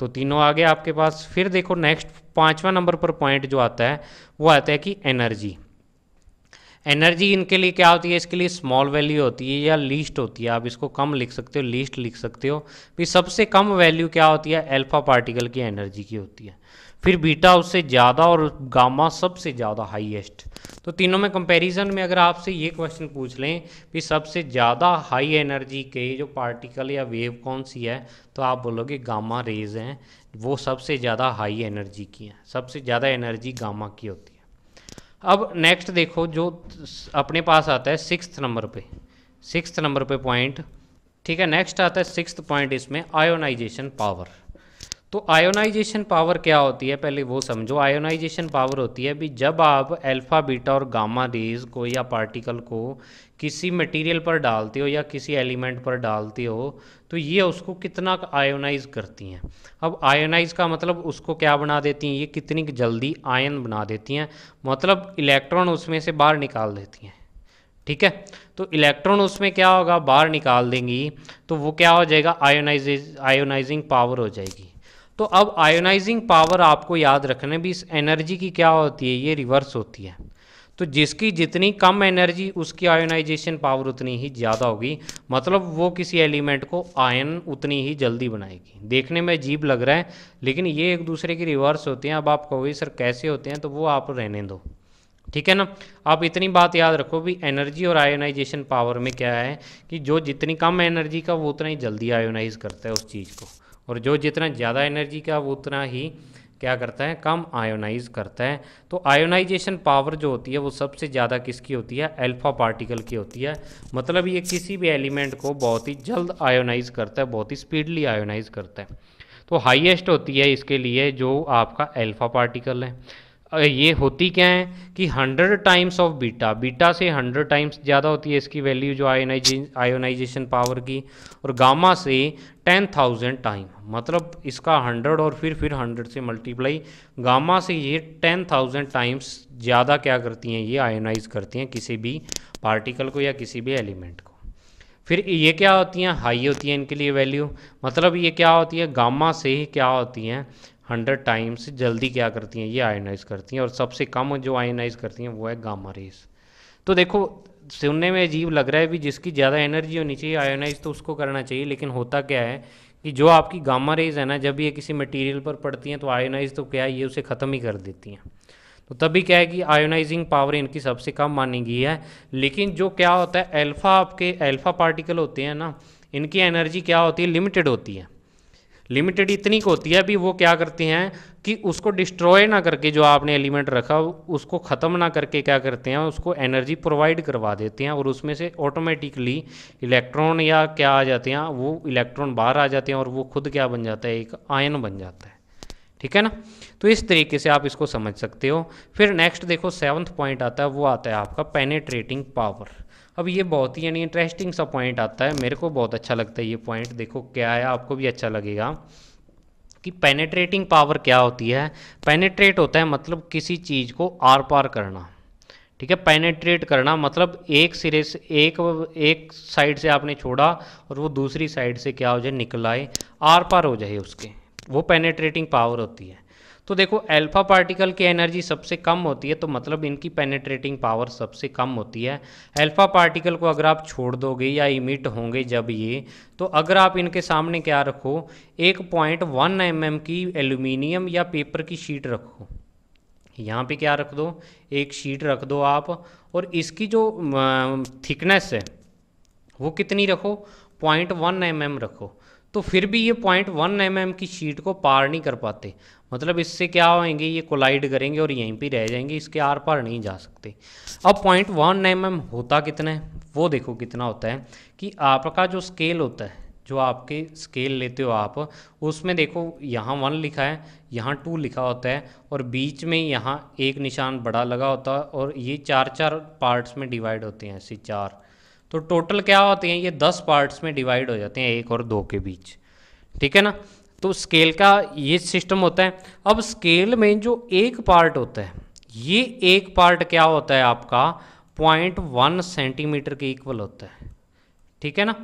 तो तीनों आ गए आपके पास फिर देखो नेक्स्ट पाँचवा नंबर पर पॉइंट जो आता है वो आता है कि एनर्जी एनर्जी इनके लिए क्या होती है इसके लिए स्मॉल वैल्यू होती है या लीस्ट होती है आप इसको कम लिख सकते हो लीस्ट लिख सकते हो फिर सबसे कम वैल्यू क्या होती है अल्फा पार्टिकल की एनर्जी की होती है फिर बीटा उससे ज़्यादा और गामा सबसे ज़्यादा हाईएस्ट तो तीनों में कंपैरिजन में अगर आपसे ये क्वेश्चन पूछ लें कि सबसे ज़्यादा हाई एनर्जी के जो पार्टिकल या वेव कौन सी है तो आप बोलोगे गामा रेज हैं वो सबसे ज़्यादा हाई एनर्जी की हैं सबसे ज़्यादा एनर्जी गामा की होती है अब नेक्स्ट देखो जो अपने पास आता है सिक्स नंबर पर सिक्स नंबर पर पॉइंट ठीक है नेक्स्ट आता है सिक्स पॉइंट इसमें आयोनाइजेशन पावर तो आयोनाइजेशन पावर क्या होती है पहले वो समझो आयोनाइजेशन पावर होती है भी जब आप अल्फ़ा बीटा और गामा रेज को या पार्टिकल को किसी मटेरियल पर डालते हो या किसी एलिमेंट पर डालते हो तो ये उसको कितना आयोनाइज करती हैं अब आयोनाइज का मतलब उसको क्या बना देती हैं ये कितनी जल्दी आयन बना देती हैं मतलब इलेक्ट्रॉन उसमें से बाहर निकाल देती हैं ठीक है तो इलेक्ट्रॉन उसमें क्या होगा बाहर निकाल देंगी तो वो क्या हो जाएगा आयोनाइज आयोनाइजिंग पावर हो जाएगी तो अब आयोनाइजिंग पावर आपको याद रखना भी इस एनर्जी की क्या होती है ये रिवर्स होती है तो जिसकी जितनी कम एनर्जी उसकी आयोनाइजेशन पावर उतनी ही ज़्यादा होगी मतलब वो किसी एलिमेंट को आयन उतनी ही जल्दी बनाएगी देखने में अजीब लग रहा है लेकिन ये एक दूसरे की रिवर्स होती हैं अब आप कहोगे सर कैसे होते हैं तो वो आप रहने दो ठीक है ना आप इतनी बात याद रखो भी एनर्जी और आयोनाइजेशन पावर में क्या है कि जो जितनी कम एनर्जी का वो उतना ही जल्दी आयोनाइज करता है उस चीज़ को और जो जितना ज़्यादा एनर्जी का वो उतना ही क्या करता है कम आयोनाइज करता है तो आयोनाइजेशन पावर जो होती है वो सबसे ज़्यादा किसकी होती है अल्फा पार्टिकल की होती है मतलब ये किसी भी एलिमेंट को बहुत ही जल्द आयोनाइज करता है बहुत ही स्पीडली आयोनाइज करता है तो हाईएस्ट होती है इसके लिए जो आपका अल्फा पार्टिकल है ये होती क्या है कि 100 टाइम्स ऑफ बीटा बीटा से 100 टाइम्स ज़्यादा होती है इसकी वैल्यू जो आयोनाइजे आयोनाइजेशन पावर की और गामा से 10,000 टाइम मतलब इसका 100 और फिर फिर 100 से मल्टीप्लाई गामा से ये 10,000 टाइम्स ज़्यादा क्या करती हैं ये आयोनाइज करती हैं किसी भी पार्टिकल को या किसी भी एलिमेंट को फिर ये क्या होती हैं हाई होती हैं इनके लिए वैल्यू मतलब ये क्या होती है गामा से ही क्या होती हैं हंड्रेड टाइम्स जल्दी क्या करती हैं ये आयोनाइज करती हैं और सबसे कम जो आयोनाइज करती हैं वो है गामा रेस तो देखो सुनने में अजीब लग रहा है भी जिसकी ज़्यादा एनर्जी होनी चाहिए आयोनाइज तो उसको करना चाहिए लेकिन होता क्या है कि जो आपकी गामा रेज है ना जब ये किसी मटेरियल पर पड़ती हैं तो आयोनाइज तो क्या है ये उसे ख़त्म ही कर देती हैं तो तभी क्या है कि आयोनाइजिंग पावर इनकी सबसे कम मानी गई है लेकिन जो क्या होता है अल्फा आपके अल्फा पार्टिकल होते हैं ना इनकी एनर्जी क्या होती है लिमिटेड होती है लिमिटेड इतनी को होती है अभी वो क्या करती हैं कि उसको डिस्ट्रॉय ना करके जो आपने एलिमेंट रखा उसको ख़त्म ना करके क्या करते हैं उसको एनर्जी प्रोवाइड करवा देते हैं और उसमें से ऑटोमेटिकली इलेक्ट्रॉन या क्या आ जाते हैं वो इलेक्ट्रॉन बाहर आ जाते हैं और वो खुद क्या बन जाता है एक आयन बन जाता है ठीक है ना तो इस तरीके से आप इसको समझ सकते हो फिर नेक्स्ट देखो सेवन्थ पॉइंट आता है वो आता है आपका पेनेट्रेटिंग पावर अब ये बहुत ही यानी इंटरेस्टिंग सा पॉइंट आता है मेरे को बहुत अच्छा लगता है ये पॉइंट देखो क्या है आपको भी अच्छा लगेगा कि पेनेट्रेटिंग पावर क्या होती है पेनेट्रेट होता है मतलब किसी चीज़ को आर पार करना ठीक है पेनेट्रेट करना मतलब एक सिरे से एक एक साइड से आपने छोड़ा और वो दूसरी साइड से क्या हो जाए निकल आए आर पार हो जाए उसके वो पेनेट्रेटिंग पावर होती है तो देखो अल्फा पार्टिकल की एनर्जी सबसे कम होती है तो मतलब इनकी पेनेट्रेटिंग पावर सबसे कम होती है अल्फा पार्टिकल को अगर आप छोड़ दोगे या इमिट होंगे जब ये तो अगर आप इनके सामने क्या रखो एक पॉइंट वन एम एम की एल्यूमिनियम या पेपर की शीट रखो यहाँ पे क्या रख दो एक शीट रख दो आप और इसकी जो थिकनेस है वो कितनी रखो पॉइंट वन एम एम रखो तो फिर भी ये पॉइंट वन एम एम की शीट को पार नहीं कर पाते मतलब इससे क्या होंगे ये कोलाइड करेंगे और यहीं पे रह जाएंगे इसके आर पार नहीं जा सकते अब पॉइंट वन एम एम होता कितना है वो देखो कितना होता है कि आपका जो स्केल होता है जो आपके स्केल लेते हो आप उसमें देखो यहाँ वन लिखा है यहाँ टू लिखा होता है और बीच में यहाँ एक निशान बड़ा लगा होता है और ये चार चार पार्ट्स में डिवाइड होते हैं ऐसे चार तो टोटल क्या होते हैं ये दस पार्ट्स में डिवाइड हो जाते हैं एक और दो के बीच ठीक है ना तो स्केल का ये सिस्टम होता है अब स्केल में जो एक पार्ट होता है ये एक पार्ट क्या होता है आपका पॉइंट वन सेंटीमीटर के इक्वल होता है ठीक है ना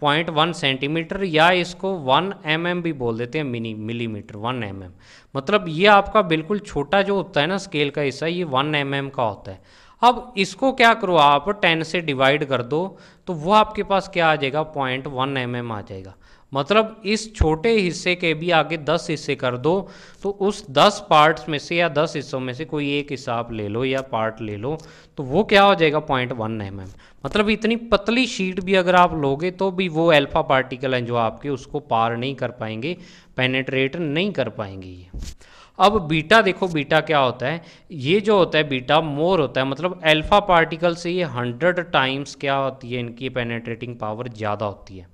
पॉइंट वन सेंटीमीटर या इसको वन एम mm भी बोल देते हैं mini millimetre one M M मतलब ये आपका बिल्कुल छोटा जो होता है ना स्केल का हिस्सा ये वन एम mm का होता है अब इसको क्या करो आप टेन से डिवाइड कर दो तो वो आपके पास क्या आ जाएगा पॉइंट वन एम आ जाएगा मतलब इस छोटे हिस्से के भी आगे दस हिस्से कर दो तो उस दस पार्ट्स में से या दस हिस्सों में से कोई एक हिस्सा आप ले लो या पार्ट ले लो तो वो क्या हो जाएगा पॉइंट वन एम एम मतलब इतनी पतली शीट भी अगर आप लोगे तो भी वो अल्फा पार्टिकल हैं जो आपके उसको पार नहीं कर पाएंगे पेनेट्रेट नहीं कर पाएंगे ये अब बीटा देखो बीटा क्या होता है ये जो होता है बीटा मोर होता है मतलब अल्फा पार्टिकल से ये हंड्रेड टाइम्स क्या होती है इनकी पेनेट्रेटिंग पावर ज़्यादा होती है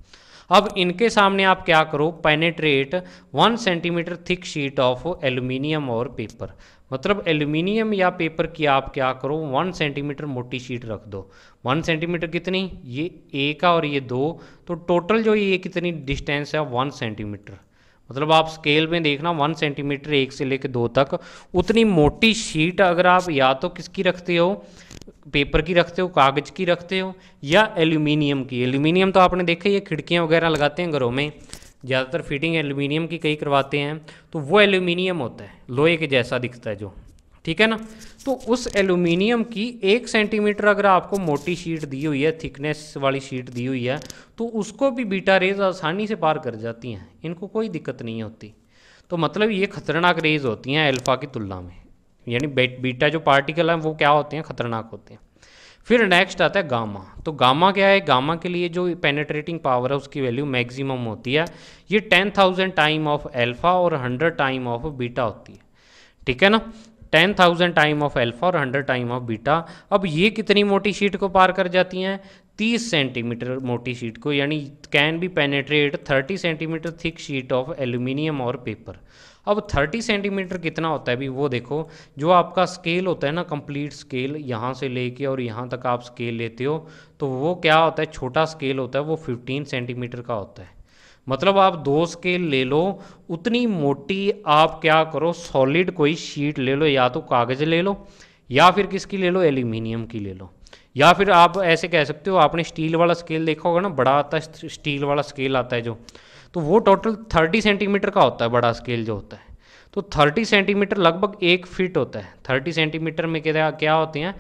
अब इनके सामने आप क्या करो penetrate one centimetre thick sheet of aluminium और पेपर मतलब एल्यूमिनियम या पेपर की आप क्या करो वन सेंटीमीटर मोटी शीट रख दो वन सेंटीमीटर कितनी ये एक का और ये दो तो टोटल जो ये कितनी डिस्टेंस है वन सेंटीमीटर मतलब आप स्केल में देखना वन सेंटीमीटर एक से लेकर दो तक उतनी मोटी शीट अगर आप या तो किसकी रखते हो पेपर की रखते हो कागज़ की रखते हो या एल्यूमिनियम की एल्यूमिनियम तो आपने देखा ही खिड़कियाँ वगैरह लगाते हैं घरों में ज़्यादातर फिटिंग एल्यूमिनियम की कई करवाते हैं तो वो एल्यूमिनियम होता है लोहे के जैसा दिखता है जो ठीक है ना तो उस एल्यूमिनियम की एक सेंटीमीटर अगर आपको मोटी शीट दी हुई है थिकनेस वाली शीट दी हुई है तो उसको भी बीटा रेज आसानी से पार कर जाती हैं इनको कोई दिक्कत नहीं होती तो मतलब ये खतरनाक रेज होती हैं अल्फ़ा की तुलना में यानी बीटा जो पार्टिकल हैं वो क्या होते हैं खतरनाक होते हैं फिर नेक्स्ट आता है गामा तो गामा क्या है गामा के लिए जो पेनेट्रेटिंग पावर है उसकी वैल्यू मैक्सिमम होती है ये ten thousand time of alpha और हंड्रेड टाइम ऑफ बीटा होती है ठीक है ना ten thousand time of alpha और हंड्रेड टाइम ऑफ बीटा अब ये कितनी मोटी शीट को पार कर जाती हैं 30 सेंटीमीटर मोटी शीट को यानी can be penetrate 30 centimetre thick sheet of aluminium और पेपर अब 30 सेंटीमीटर कितना होता है भी वो देखो जो आपका स्केल होता है ना कंप्लीट स्केल यहाँ से लेके और यहाँ तक आप स्केल लेते हो तो वो क्या होता है छोटा स्केल होता है वो 15 सेंटीमीटर का होता है मतलब आप दो स्केल ले लो उतनी मोटी आप क्या करो सॉलिड कोई शीट ले लो या तो कागज़ ले लो या फिर किसकी ले लो एल्यूमिनियम की ले लो या फिर आप ऐसे कह सकते हो आपने स्टील वाला स्केल देखा होगा ना बड़ा आता है स्टील वाला स्केल आता है जो तो वो टोटल थर्टी सेंटीमीटर का होता है बड़ा स्केल जो होता है तो थर्टी सेंटीमीटर लगभग एक फिट होता है थर्टी सेंटीमीटर में क्या क्या होते हैं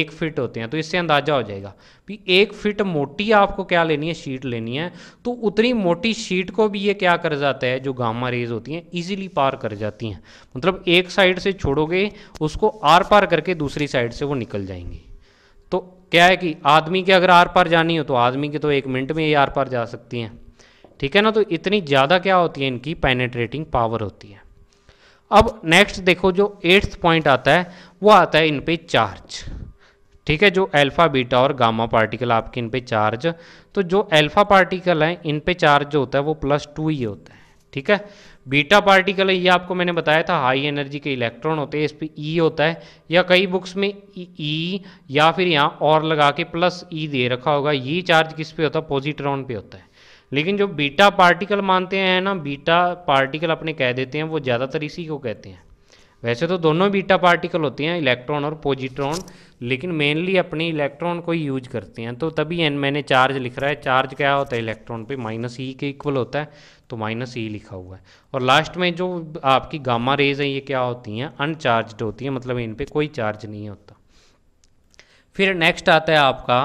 एक फिट होते हैं तो इससे अंदाजा हो जाएगा भी एक फिट मोटी आपको क्या लेनी है शीट लेनी है तो उतनी मोटी शीट को भी ये क्या कर जाता है जो गामा रेज होती हैं इजीली पार कर जाती हैं मतलब एक साइड से छोड़ोगे उसको आर पार करके दूसरी साइड से वो निकल जाएंगी क्या है कि आदमी के अगर आर पार जानी हो तो आदमी के तो एक मिनट में ही आर पार जा सकती हैं ठीक है ना तो इतनी ज़्यादा क्या होती है इनकी पैनेट्रेटिंग पावर होती है अब नेक्स्ट देखो जो एट्थ पॉइंट आता है वो आता है इन पर चार्ज ठीक है जो अल्फा बीटा और गामा पार्टिकल आपके इन पे चार्ज तो जो अल्फा पार्टिकल हैं इन पे चार्ज जो होता है वो प्लस टू ही होता है ठीक है बीटा पार्टिकल है ये आपको मैंने बताया था हाई एनर्जी के इलेक्ट्रॉन होते हैं इस पर ई e होता है या कई बुक्स में ई e, e, या फिर यहाँ और लगा के प्लस ई दे रखा होगा ये चार्ज किस पे होता है पॉजिट्रॉन पे होता है लेकिन जो बीटा पार्टिकल मानते हैं ना बीटा पार्टिकल अपने कह देते हैं वो ज़्यादातर इसी को कहते हैं वैसे तो दोनों बीटा पार्टिकल होती हैं इलेक्ट्रॉन और पॉजिट्रॉन लेकिन मेनली अपनी इलेक्ट्रॉन को ही यूज करती हैं तो तभी एन मैंने चार्ज लिख रहा है चार्ज क्या होता है इलेक्ट्रॉन पे माइनस ई e के इक्वल होता है तो माइनस ई e लिखा हुआ है और लास्ट में जो आपकी गामा रेज है ये क्या होती हैं अनचार्ज होती हैं मतलब इन पर कोई चार्ज नहीं होता फिर नेक्स्ट आता है आपका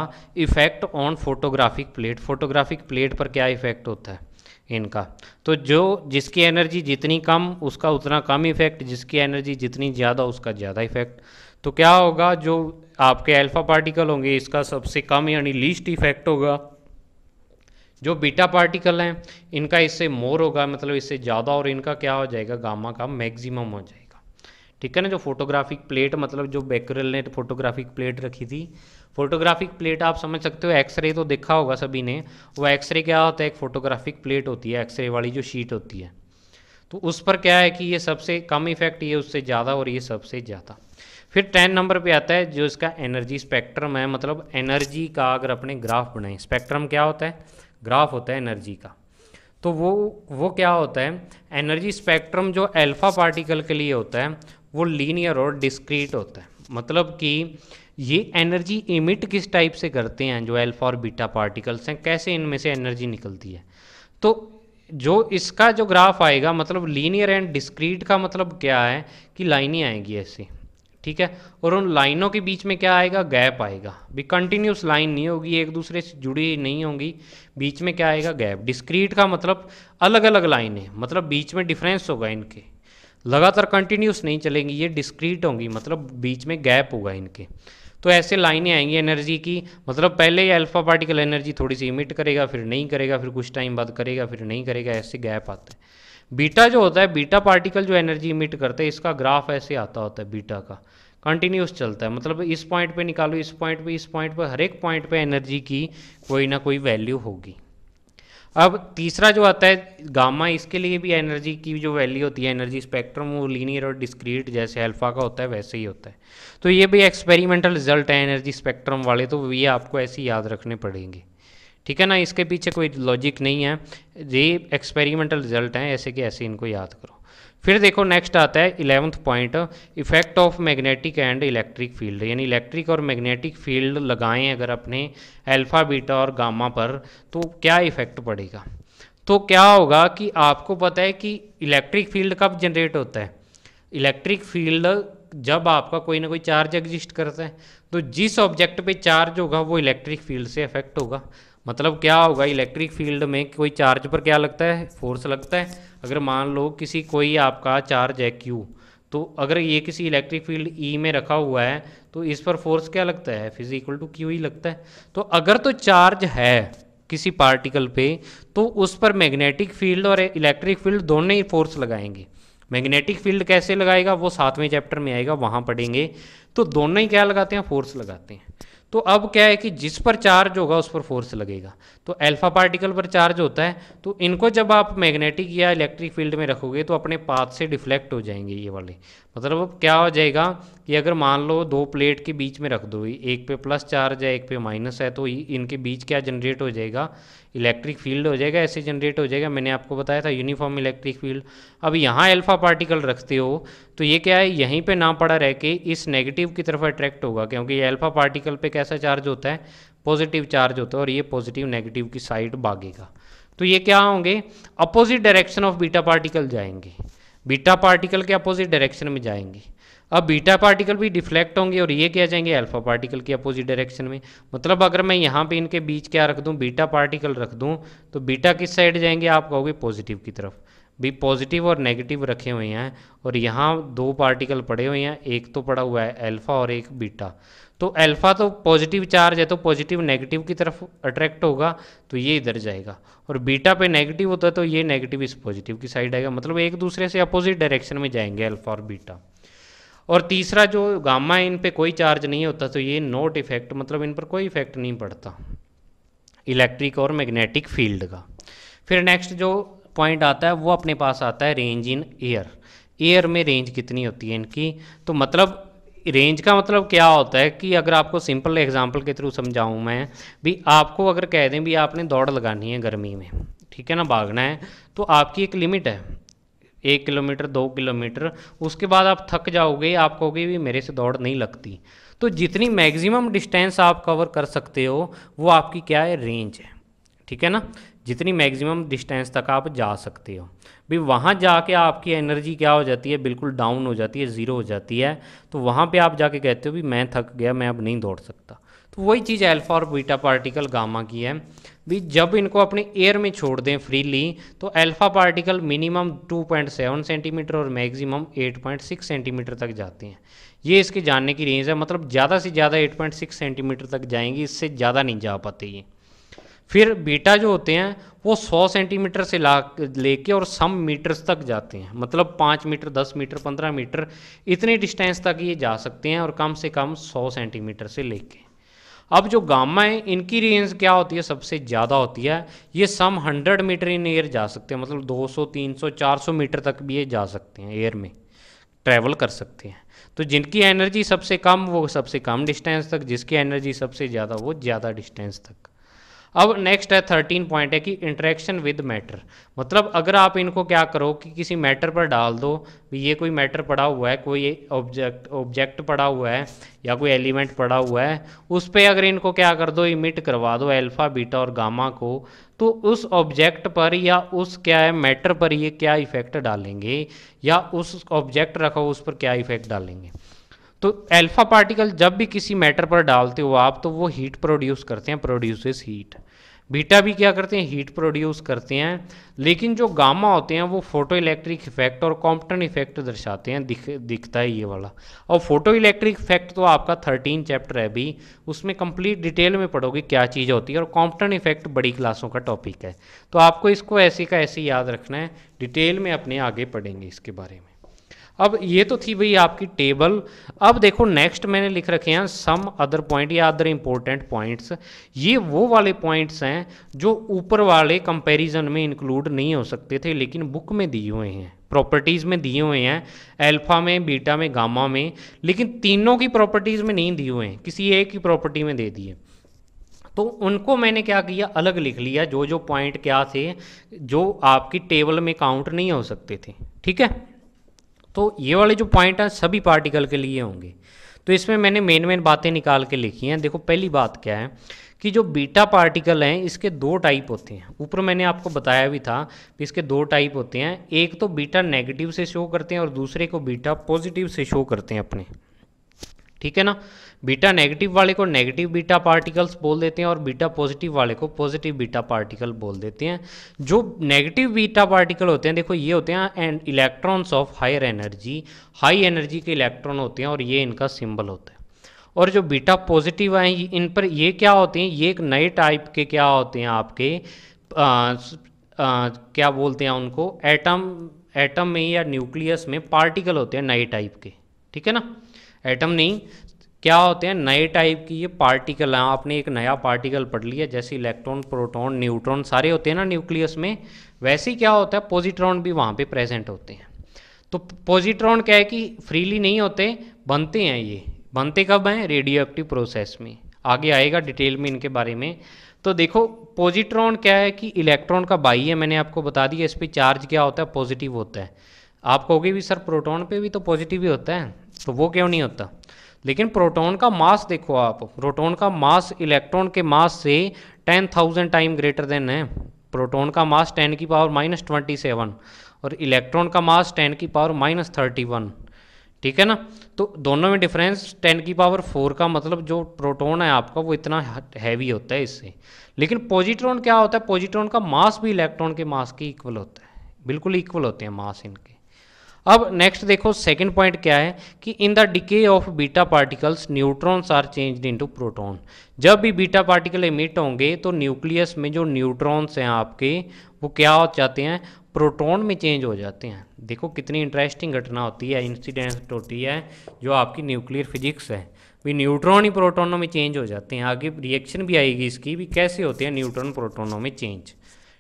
effect on photographic plate photographic plate पर क्या इफेक्ट होता है इनका तो जो जिसकी एनर्जी जितनी कम उसका उतना कम इफेक्ट जिसकी एनर्जी जितनी ज़्यादा उसका ज़्यादा इफेक्ट तो क्या होगा जो आपके अल्फा पार्टिकल होंगे इसका सबसे कम यानी लीस्ट इफेक्ट होगा जो बीटा पार्टिकल हैं इनका इससे मोर होगा मतलब इससे ज़्यादा और इनका क्या हो जाएगा गामा का मैक्सिमम हो जाएगा ठीक है ना जो फोटोग्राफिक प्लेट मतलब जो बेकरल ने फोटोग्राफिक प्लेट रखी थी फोटोग्राफिक प्लेट आप समझ सकते हो एक्सरे तो देखा होगा सभी ने वो एक्सरे क्या होता है एक फोटोग्राफिक प्लेट होती है एक्सरे वाली जो शीट होती है तो उस पर क्या है कि ये सबसे कम इफेक्ट ये उससे ज़्यादा और ये सबसे ज़्यादा फिर टेन नंबर पे आता है जो इसका एनर्जी स्पेक्ट्रम है मतलब एनर्जी का अगर अपने ग्राफ बनाए स्पेक्ट्रम क्या होता है ग्राफ होता है एनर्जी का तो वो वो क्या होता है एनर्जी स्पेक्ट्रम जो अल्फा पार्टिकल के लिए होता है वो लीनियर और डिस्क्रीट होता है मतलब कि ये एनर्जी इमिट किस टाइप से करते हैं जो एल्फा और बीटा पार्टिकल्स हैं कैसे इनमें से एनर्जी निकलती है तो जो इसका जो ग्राफ आएगा मतलब लीनियर एंड डिस्क्रीट का मतलब क्या है कि लाइनें आएंगी ऐसे ठीक है और उन लाइनों के बीच में क्या आएगा गैप आएगा भी कंटिन्यूस लाइन नहीं होगी एक दूसरे से जुड़ी नहीं होगी बीच में क्या आएगा गैप डिस्क्रीट का मतलब अलग अलग लाइनें मतलब बीच में डिफरेंस होगा इनके लगातार कंटिन्यूस नहीं चलेंगी ये डिस्क्रीट होंगी मतलब बीच में गैप होगा इनके तो ऐसे लाइनें आएंगी एनर्जी की मतलब पहले ही अल्फा पार्टिकल एनर्जी थोड़ी सी इमिट करेगा फिर नहीं करेगा फिर कुछ टाइम बाद करेगा फिर नहीं करेगा ऐसे गैप आता है बीटा जो होता है बीटा पार्टिकल जो एनर्जी इमिट करता है इसका ग्राफ ऐसे आता होता है बीटा का कंटिन्यूस चलता है मतलब इस पॉइंट पे निकालो इस पॉइंट पे इस पॉइंट पे हर एक पॉइंट पे एनर्जी की कोई ना कोई वैल्यू होगी अब तीसरा जो आता है गामा इसके लिए भी एनर्जी की जो वैल्यू होती है एनर्जी स्पेक्ट्रम वो लीनियर और डिस्क्रीट जैसे अल्फा का होता है वैसे ही होता है तो ये भी एक्सपेरिमेंटल रिजल्ट है एनर्जी स्पेक्ट्रम वाले तो ये आपको ऐसे याद रखने पड़ेंगे ठीक है ना इसके पीछे कोई लॉजिक नहीं है ये एक्सपेरिमेंटल रिजल्ट हैं ऐसे कि ऐसे इनको याद करो फिर देखो नेक्स्ट आता है eleventh point effect of magnetic and electric field यानी इलेक्ट्रिक और मैग्नेटिक फील्ड लगाएं अगर अपने अल्फा बीटा और गामा पर तो क्या इफेक्ट पड़ेगा तो क्या होगा कि आपको पता है कि इलेक्ट्रिक फील्ड कब जनरेट होता है इलेक्ट्रिक फील्ड जब आपका कोई ना कोई चार्ज एग्जिस्ट करता है तो जिस ऑब्जेक्ट पे चार्ज होगा वो इलेक्ट्रिक फील्ड से इफेक्ट होगा मतलब क्या होगा इलेक्ट्रिक फील्ड में कोई चार्ज पर क्या लगता है फोर्स लगता है अगर मान लो किसी कोई आपका चार्ज है क्यू तो अगर ये किसी इलेक्ट्रिक फील्ड ई में रखा हुआ है तो इस पर फोर्स क्या लगता है फिज इक्वल टू क्यू ही लगता है तो अगर तो चार्ज है किसी पार्टिकल पे तो उस पर मैग्नेटिक फील्ड और इलेक्ट्रिक फील्ड दोनों ही फोर्स लगाएंगे मैग्नेटिक फील्ड कैसे लगाएगा वो सातवें चैप्टर में आएगा वहाँ पढ़ेंगे तो दोनों ही क्या लगाते हैं फोर्स लगाते हैं तो अब क्या है कि जिस पर चार्ज होगा उस पर फोर्स लगेगा तो अल्फा पार्टिकल पर चार्ज होता है तो इनको जब आप मैग्नेटिक या इलेक्ट्रिक फील्ड में रखोगे तो अपने पाथ से डिफ्लेक्ट हो जाएंगे ये वाले मतलब क्या हो जाएगा कि अगर मान लो दो प्लेट के बीच में रख दो एक पे प्लस चार्ज है एक पे माइनस है तो इनके बीच क्या जनरेट हो जाएगा इलेक्ट्रिक फील्ड हो जाएगा ऐसे जनरेट हो जाएगा मैंने आपको बताया था यूनिफॉर्म इलेक्ट्रिक फील्ड अब यहाँ अल्फा पार्टिकल रखते हो तो ये क्या है यहीं पे ना पड़ा रह के इस नेगेटिव की तरफ अट्रैक्ट होगा क्योंकि ये अल्फा पार्टिकल पर कैसा चार्ज होता है पॉजिटिव चार्ज होता है और ये पॉजिटिव नेगेटिव की साइड भागेगा तो ये क्या होंगे opposite direction of beta particle जाएंगे बीटा पार्टिकल के अपोजिट डायरेक्शन में जाएंगे अब बीटा पार्टिकल भी डिफ्लेक्ट होंगे और ये क्या जाएंगे अल्फा पार्टिकल की अपोजिट डायरेक्शन में मतलब अगर मैं यहाँ पे इनके बीच क्या रख दूँ बीटा पार्टिकल रख दूँ तो बीटा किस साइड जाएंगे आप कहोगे पॉजिटिव की तरफ भी पॉजिटिव और नेगेटिव रखे हुए हैं और यहाँ दो पार्टिकल पड़े हुए हैं एक तो पड़ा हुआ है एल्फ़ा और एक बीटा तो एल्फा तो पॉजिटिव चार्ज है तो पॉजिटिव नेगेटिव की तरफ अट्रैक्ट होगा तो ये इधर जाएगा और बीटा पे नेगेटिव होता है तो ये नेगेटिव इस पॉजिटिव की साइड आएगा मतलब एक दूसरे से अपोजिट डायरेक्शन में जाएंगे एल्फ़ा और बीटा और तीसरा जो गामा इन पे कोई चार्ज नहीं होता तो ये नोट इफेक्ट मतलब इन पर कोई इफेक्ट नहीं पड़ता इलेक्ट्रिक और मैग्नेटिक फील्ड का फिर नेक्स्ट जो पॉइंट आता है वो अपने पास आता है रेंज इन एयर एयर में रेंज कितनी होती है इनकी तो मतलब रेंज का मतलब क्या होता है कि अगर आपको सिंपल एग्जांपल के थ्रू समझाऊं मैं भी आपको अगर कह दें भी आपने दौड़ लगानी है गर्मी में ठीक है ना भागना है तो आपकी एक लिमिट है एक किलोमीटर दो किलोमीटर उसके बाद आप थक जाओगे आप कहोगे भी मेरे से दौड़ नहीं लगती तो जितनी मैक्सिमम डिस्टेंस आप कवर कर सकते हो वो आपकी क्या है रेंज है ठीक है ना जितनी मैक्सिमम डिस्टेंस तक आप जा सकते हो भी वहाँ जाके आपकी एनर्जी क्या हो जाती है बिल्कुल डाउन हो जाती है ज़ीरो हो जाती है तो वहाँ पे आप जाके कहते हो भी मैं थक गया मैं अब नहीं दौड़ सकता तो वही चीज़ अल्फा और बीटा पार्टिकल गामा की है भी जब इनको अपने एयर में छोड़ दें फ्रीली तो अल्फा पार्टिकल मिनिमम 2.7 सेंटीमीटर और मैक्सिमम 8.6 सेंटीमीटर तक जाते हैं ये इसके जानने की रेंज है मतलब ज़्यादा से ज़्यादा 8.6 सेंटीमीटर तक जाएंगी इससे ज़्यादा नहीं जा पाते ये फिर बीटा जो होते हैं वो 100 सेंटीमीटर से ला लेके और सम मीटर्स तक जाते हैं मतलब पाँच मीटर दस मीटर पंद्रह मीटर इतने डिस्टेंस तक ये जा सकते हैं और कम से कम सौ सेंटीमीटर से लेके अब जो गामा है इनकी रेंज क्या होती है सबसे ज़्यादा होती है ये some hundred metre in air जा सकते हैं मतलब 200, 300, 400 मीटर तक भी ये जा सकते हैं एयर में ट्रैवल कर सकते हैं तो जिनकी एनर्जी सबसे कम वो सबसे कम डिस्टेंस तक जिसकी एनर्जी सबसे ज़्यादा वो ज़्यादा डिस्टेंस तक अब नेक्स्ट है थर्टीन पॉइंट है कि इंट्रैक्शन विद मैटर मतलब अगर आप इनको क्या करो कि किसी मैटर पर डाल दो भी ये कोई मैटर पड़ा हुआ है कोई ऑब्जेक्ट ऑब्जेक्ट पड़ा हुआ है या कोई एलिमेंट पड़ा हुआ है उस पर अगर इनको क्या कर दो इमिट करवा दो एल्फ़ा बीटा और गामा को तो उस ऑब्जेक्ट पर या उस क्या है मैटर पर ये क्या इफेक्ट डालेंगे या उस ऑब्जेक्ट रखो उस पर क्या इफेक्ट डालेंगे तो अल्फा पार्टिकल जब भी किसी मैटर पर डालते हो आप तो वो हीट प्रोड्यूस करते हैं प्रोड्यूसेस हीट बीटा भी क्या करते हैं हीट प्रोड्यूस करते हैं लेकिन जो गामा होते हैं वो फोटो इलेक्ट्रिक इफेक्ट और कॉम्पटन इफेक्ट दर्शाते हैं दिख दिखता है ये वाला और फोटो इलेक्ट्रिक इफेक्ट तो आपका थर्टीन चैप्टर है भी उसमें कंप्लीट डिटेल में पढ़ोगे क्या चीज़ होती है और कॉम्पटन इफेक्ट बड़ी क्लासों का टॉपिक है तो आपको इसको ऐसे का ऐसे याद रखना है डिटेल में अपने आगे पढ़ेंगे इसके बारे में अब ये तो थी भाई आपकी टेबल अब देखो नेक्स्ट मैंने लिख रखे हैं सम अदर पॉइंट या अदर इम्पोर्टेंट पॉइंट्स ये वो वाले पॉइंट्स हैं जो ऊपर वाले कंपैरिजन में इंक्लूड नहीं हो सकते थे लेकिन बुक में दिए हुए हैं प्रॉपर्टीज़ में दिए हुए हैं अल्फा में बीटा में गामा में लेकिन तीनों की प्रॉपर्टीज़ में नहीं दिए हुए हैं किसी एक की प्रॉपर्टी में दे दिए तो उनको मैंने क्या किया अलग लिख लिया जो जो पॉइंट क्या थे जो आपकी टेबल में काउंट नहीं हो सकते थे ठीक है तो ये वाले जो पॉइंट हैं सभी पार्टिकल के लिए होंगे तो इसमें मैंने मेन मेन बातें निकाल के लिखी हैं देखो पहली बात क्या है कि जो बीटा पार्टिकल हैं इसके दो टाइप होते हैं ऊपर मैंने आपको बताया भी था कि इसके दो टाइप होते हैं एक तो बीटा नेगेटिव से शो करते हैं और दूसरे को बीटा पॉजिटिव से शो करते हैं अपने ठीक है ना बीटा नेगेटिव वाले को नेगेटिव बीटा पार्टिकल्स बोल देते हैं और बीटा पॉजिटिव वाले को पॉजिटिव बीटा पार्टिकल बोल देते हैं जो नेगेटिव बीटा पार्टिकल होते हैं देखो ये होते हैं and electrons of higher energy high energy के इलेक्ट्रॉन होते हैं और ये इनका सिंबल होता है और जो बीटा पॉजिटिव आए इन पर ये क्या होते हैं ये एक नए टाइप के क्या होते हैं आपके आ, आ, क्या बोलते हैं उनको एटम एटम में या न्यूक्लियस में पार्टिकल होते हैं नए टाइप के ठीक है ना एटम नहीं क्या होते हैं नए टाइप की ये पार्टिकल हैं आपने एक नया पार्टिकल पढ़ लिया जैसे इलेक्ट्रॉन प्रोटॉन न्यूट्रॉन सारे होते हैं ना न्यूक्लियस में वैसे ही क्या होता है पॉजिट्रॉन भी वहाँ पे प्रेजेंट होते हैं तो पॉजिट्रॉन क्या है कि फ्रीली नहीं होते बनते हैं ये बनते कब हैं रेडियो एक्टिव प्रोसेस में आगे आएगा डिटेल में इनके बारे में तो देखो पॉजिट्रॉन क्या है कि इलेक्ट्रॉन का बाई है मैंने आपको बता दिया इस पर चार्ज क्या होता है पॉजिटिव होता है आप कहोगे भी सर प्रोटोन पर भी तो पॉजिटिव ही होता है तो वो क्यों नहीं होता लेकिन प्रोटॉन का मास देखो आप प्रोटॉन का मास इलेक्ट्रॉन के मास से ten thousand time greater than है प्रोटॉन का मास टेन की पावर माइनस ट्वेंटी सेवन और इलेक्ट्रॉन का मास टेन की पावर माइनस थर्टी वन ठीक है ना तो दोनों में डिफरेंस टेन की पावर फोर का मतलब जो प्रोटॉन है आपका वो इतना हैवी होता है इससे लेकिन पॉजिट्रॉन क्या होता है पॉजिट्रॉन का मास भी इलेक्ट्रॉन के मास के इक्वल होता है बिल्कुल इक्वल होते हैं मास इनके अब नेक्स्ट देखो सेकंड पॉइंट क्या है कि in the decay of beta particles neutrons are changed into proton जब भी बीटा पार्टिकल एमिट होंगे तो न्यूक्लियस में जो न्यूट्रॉन्स हैं आपके वो क्या हो जाते हैं प्रोटॉन में चेंज हो जाते हैं देखो कितनी इंटरेस्टिंग घटना होती है इंसिडेंट होती है जो आपकी न्यूक्लियर फिजिक्स है भी न्यूट्रॉन ही प्रोटोनों में चेंज हो जाते हैं आगे रिएक्शन भी आएगी इसकी भी कैसे होते हैं न्यूट्रॉन प्रोटोनों में चेंज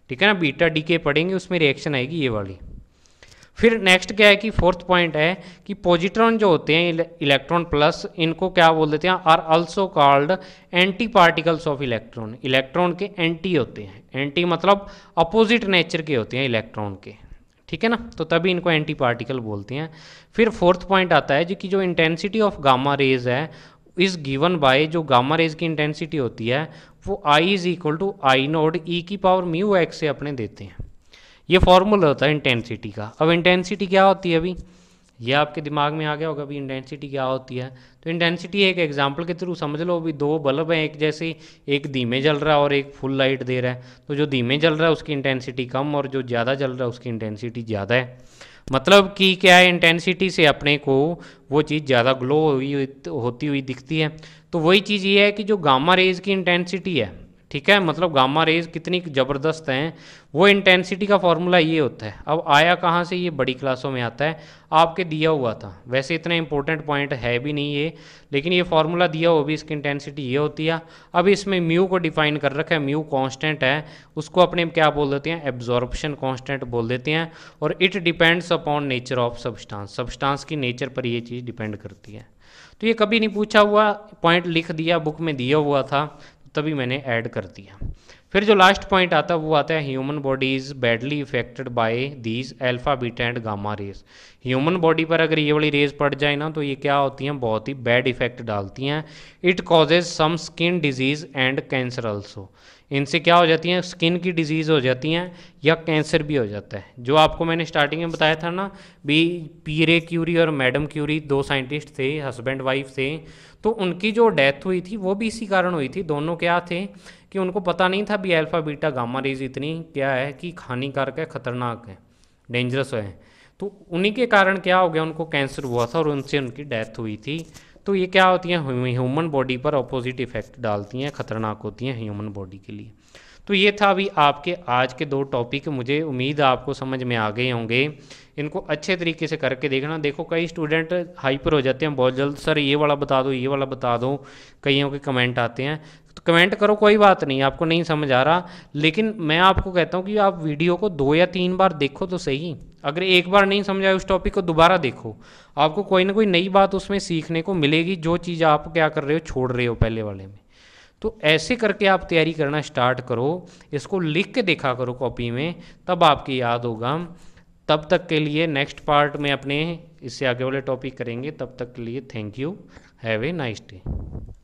ठीक है ना बीटा डी पढ़ेंगे उसमें रिएक्शन आएगी ये वाली फिर नेक्स्ट क्या है कि फोर्थ पॉइंट है कि पॉजिट्रॉन जो होते हैं इलेक्ट्रॉन प्लस इनको क्या बोल देते हैं are also called anti particles of electron electron के एंटी होते हैं एंटी मतलब अपोजिट नेचर के होते हैं इलेक्ट्रॉन के ठीक है ना तो तभी इनको एंटी पार्टिकल बोलते हैं फिर फोर्थ पॉइंट आता है जो कि जो इंटेंसिटी ऑफ गामा रेज है इज गिवन बाय जो गामा रेज की इंटेंसिटी होती है वो I is equal to I nought e की पावर म्यू एक्स से अपने देते हैं ये फॉर्मूला होता है इंटेंसिटी का अब इंटेंसिटी क्या होती है अभी ये आपके दिमाग में आ गया होगा अभी इंटेंसिटी क्या होती है तो इंटेंसिटी एक एग्जाम्पल के थ्रू समझ लो अभी दो बल्ब हैं एक जैसे एक धीमे जल रहा है और एक फुल लाइट दे रहा है तो जो धीमे जल रहा है उसकी इंटेंसिटी कम और जो ज़्यादा जल रहा है उसकी इंटेंसिटी ज़्यादा है मतलब कि क्या है इंटेंसिटी से अपने को वो चीज़ ज़्यादा ग्लो हुई होती हुई दिखती है तो वही चीज़ ये है कि जो गामा रेज की इंटेंसिटी है ठीक है मतलब गामा रेज कितनी ज़बरदस्त हैं वो इंटेंसिटी का फॉर्मूला ये होता है अब आया कहाँ से ये बड़ी क्लासों में आता है आपके दिया हुआ था वैसे इतना इंपॉर्टेंट पॉइंट है भी नहीं ये लेकिन ये फार्मूला दिया हो भी इसकी इंटेंसिटी ये होती है अब इसमें म्यू को डिफाइन कर रखा है म्यू कॉन्स्टेंट है उसको अपने क्या बोल देते हैं एब्जॉर्बशन कॉन्स्टेंट बोल देते हैं और it depends upon nature of substance substance की नेचर पर ये चीज़ डिपेंड करती है तो ये कभी नहीं पूछा हुआ पॉइंट लिख दिया बुक में दिया हुआ था तभी मैंने ऐड कर दिया फिर जो लास्ट पॉइंट आता है वो आता है human body is badly affected by these alpha beta and gamma rays human body पर अगर ये वाली रेज पड़ जाए ना तो ये क्या होती हैं बहुत ही बैड इफेक्ट डालती हैं it causes some skin disease and cancer also इनसे क्या हो जाती हैं स्किन की डिजीज़ हो जाती हैं या कैंसर भी हो जाता है जो आपको मैंने स्टार्टिंग में बताया था ना भी पीरे क्यूरी और मैडम क्यूरी दो साइंटिस्ट थे हस्बैंड वाइफ थे तो उनकी जो डेथ हुई थी वो भी इसी कारण हुई थी दोनों क्या थे कि उनको पता नहीं था भी अल्फ़ा बीटा गामा रेज इतनी क्या है कि हानिकारक है ख़तरनाक है डेंजरस है तो उन्हीं के कारण क्या हो गया उनको कैंसर हुआ था और उनसे उनकी डेथ हुई थी तो ये क्या होती हैं ह्यूमन बॉडी पर अपोजिट इफेक्ट डालती हैं खतरनाक होती हैं ह्यूमन बॉडी के लिए तो ये था अभी आपके आज के दो टॉपिक मुझे उम्मीद आपको समझ में आ गए होंगे इनको अच्छे तरीके से करके देखना देखो कई स्टूडेंट हाइपर हो जाते हैं बहुत जल्द सर ये वाला बता दो ये वाला बता दो कईयों के कमेंट आते हैं तो कमेंट करो कोई बात नहीं आपको नहीं समझ आ रहा लेकिन मैं आपको कहता हूँ कि आप वीडियो को दो या तीन बार देखो तो सही अगर एक बार नहीं समझा उस टॉपिक को दोबारा देखो आपको कोई ना कोई नई बात उसमें सीखने को मिलेगी जो चीज़ आप क्या कर रहे हो छोड़ रहे हो पहले वाले में तो ऐसे करके आप तैयारी करना स्टार्ट करो इसको लिख के देखा करो कॉपी में तब आपकी याद होगा तब तक के लिए नेक्स्ट पार्ट में अपने इससे आगे वाले टॉपिक करेंगे तब तक के लिए thank you have a nice day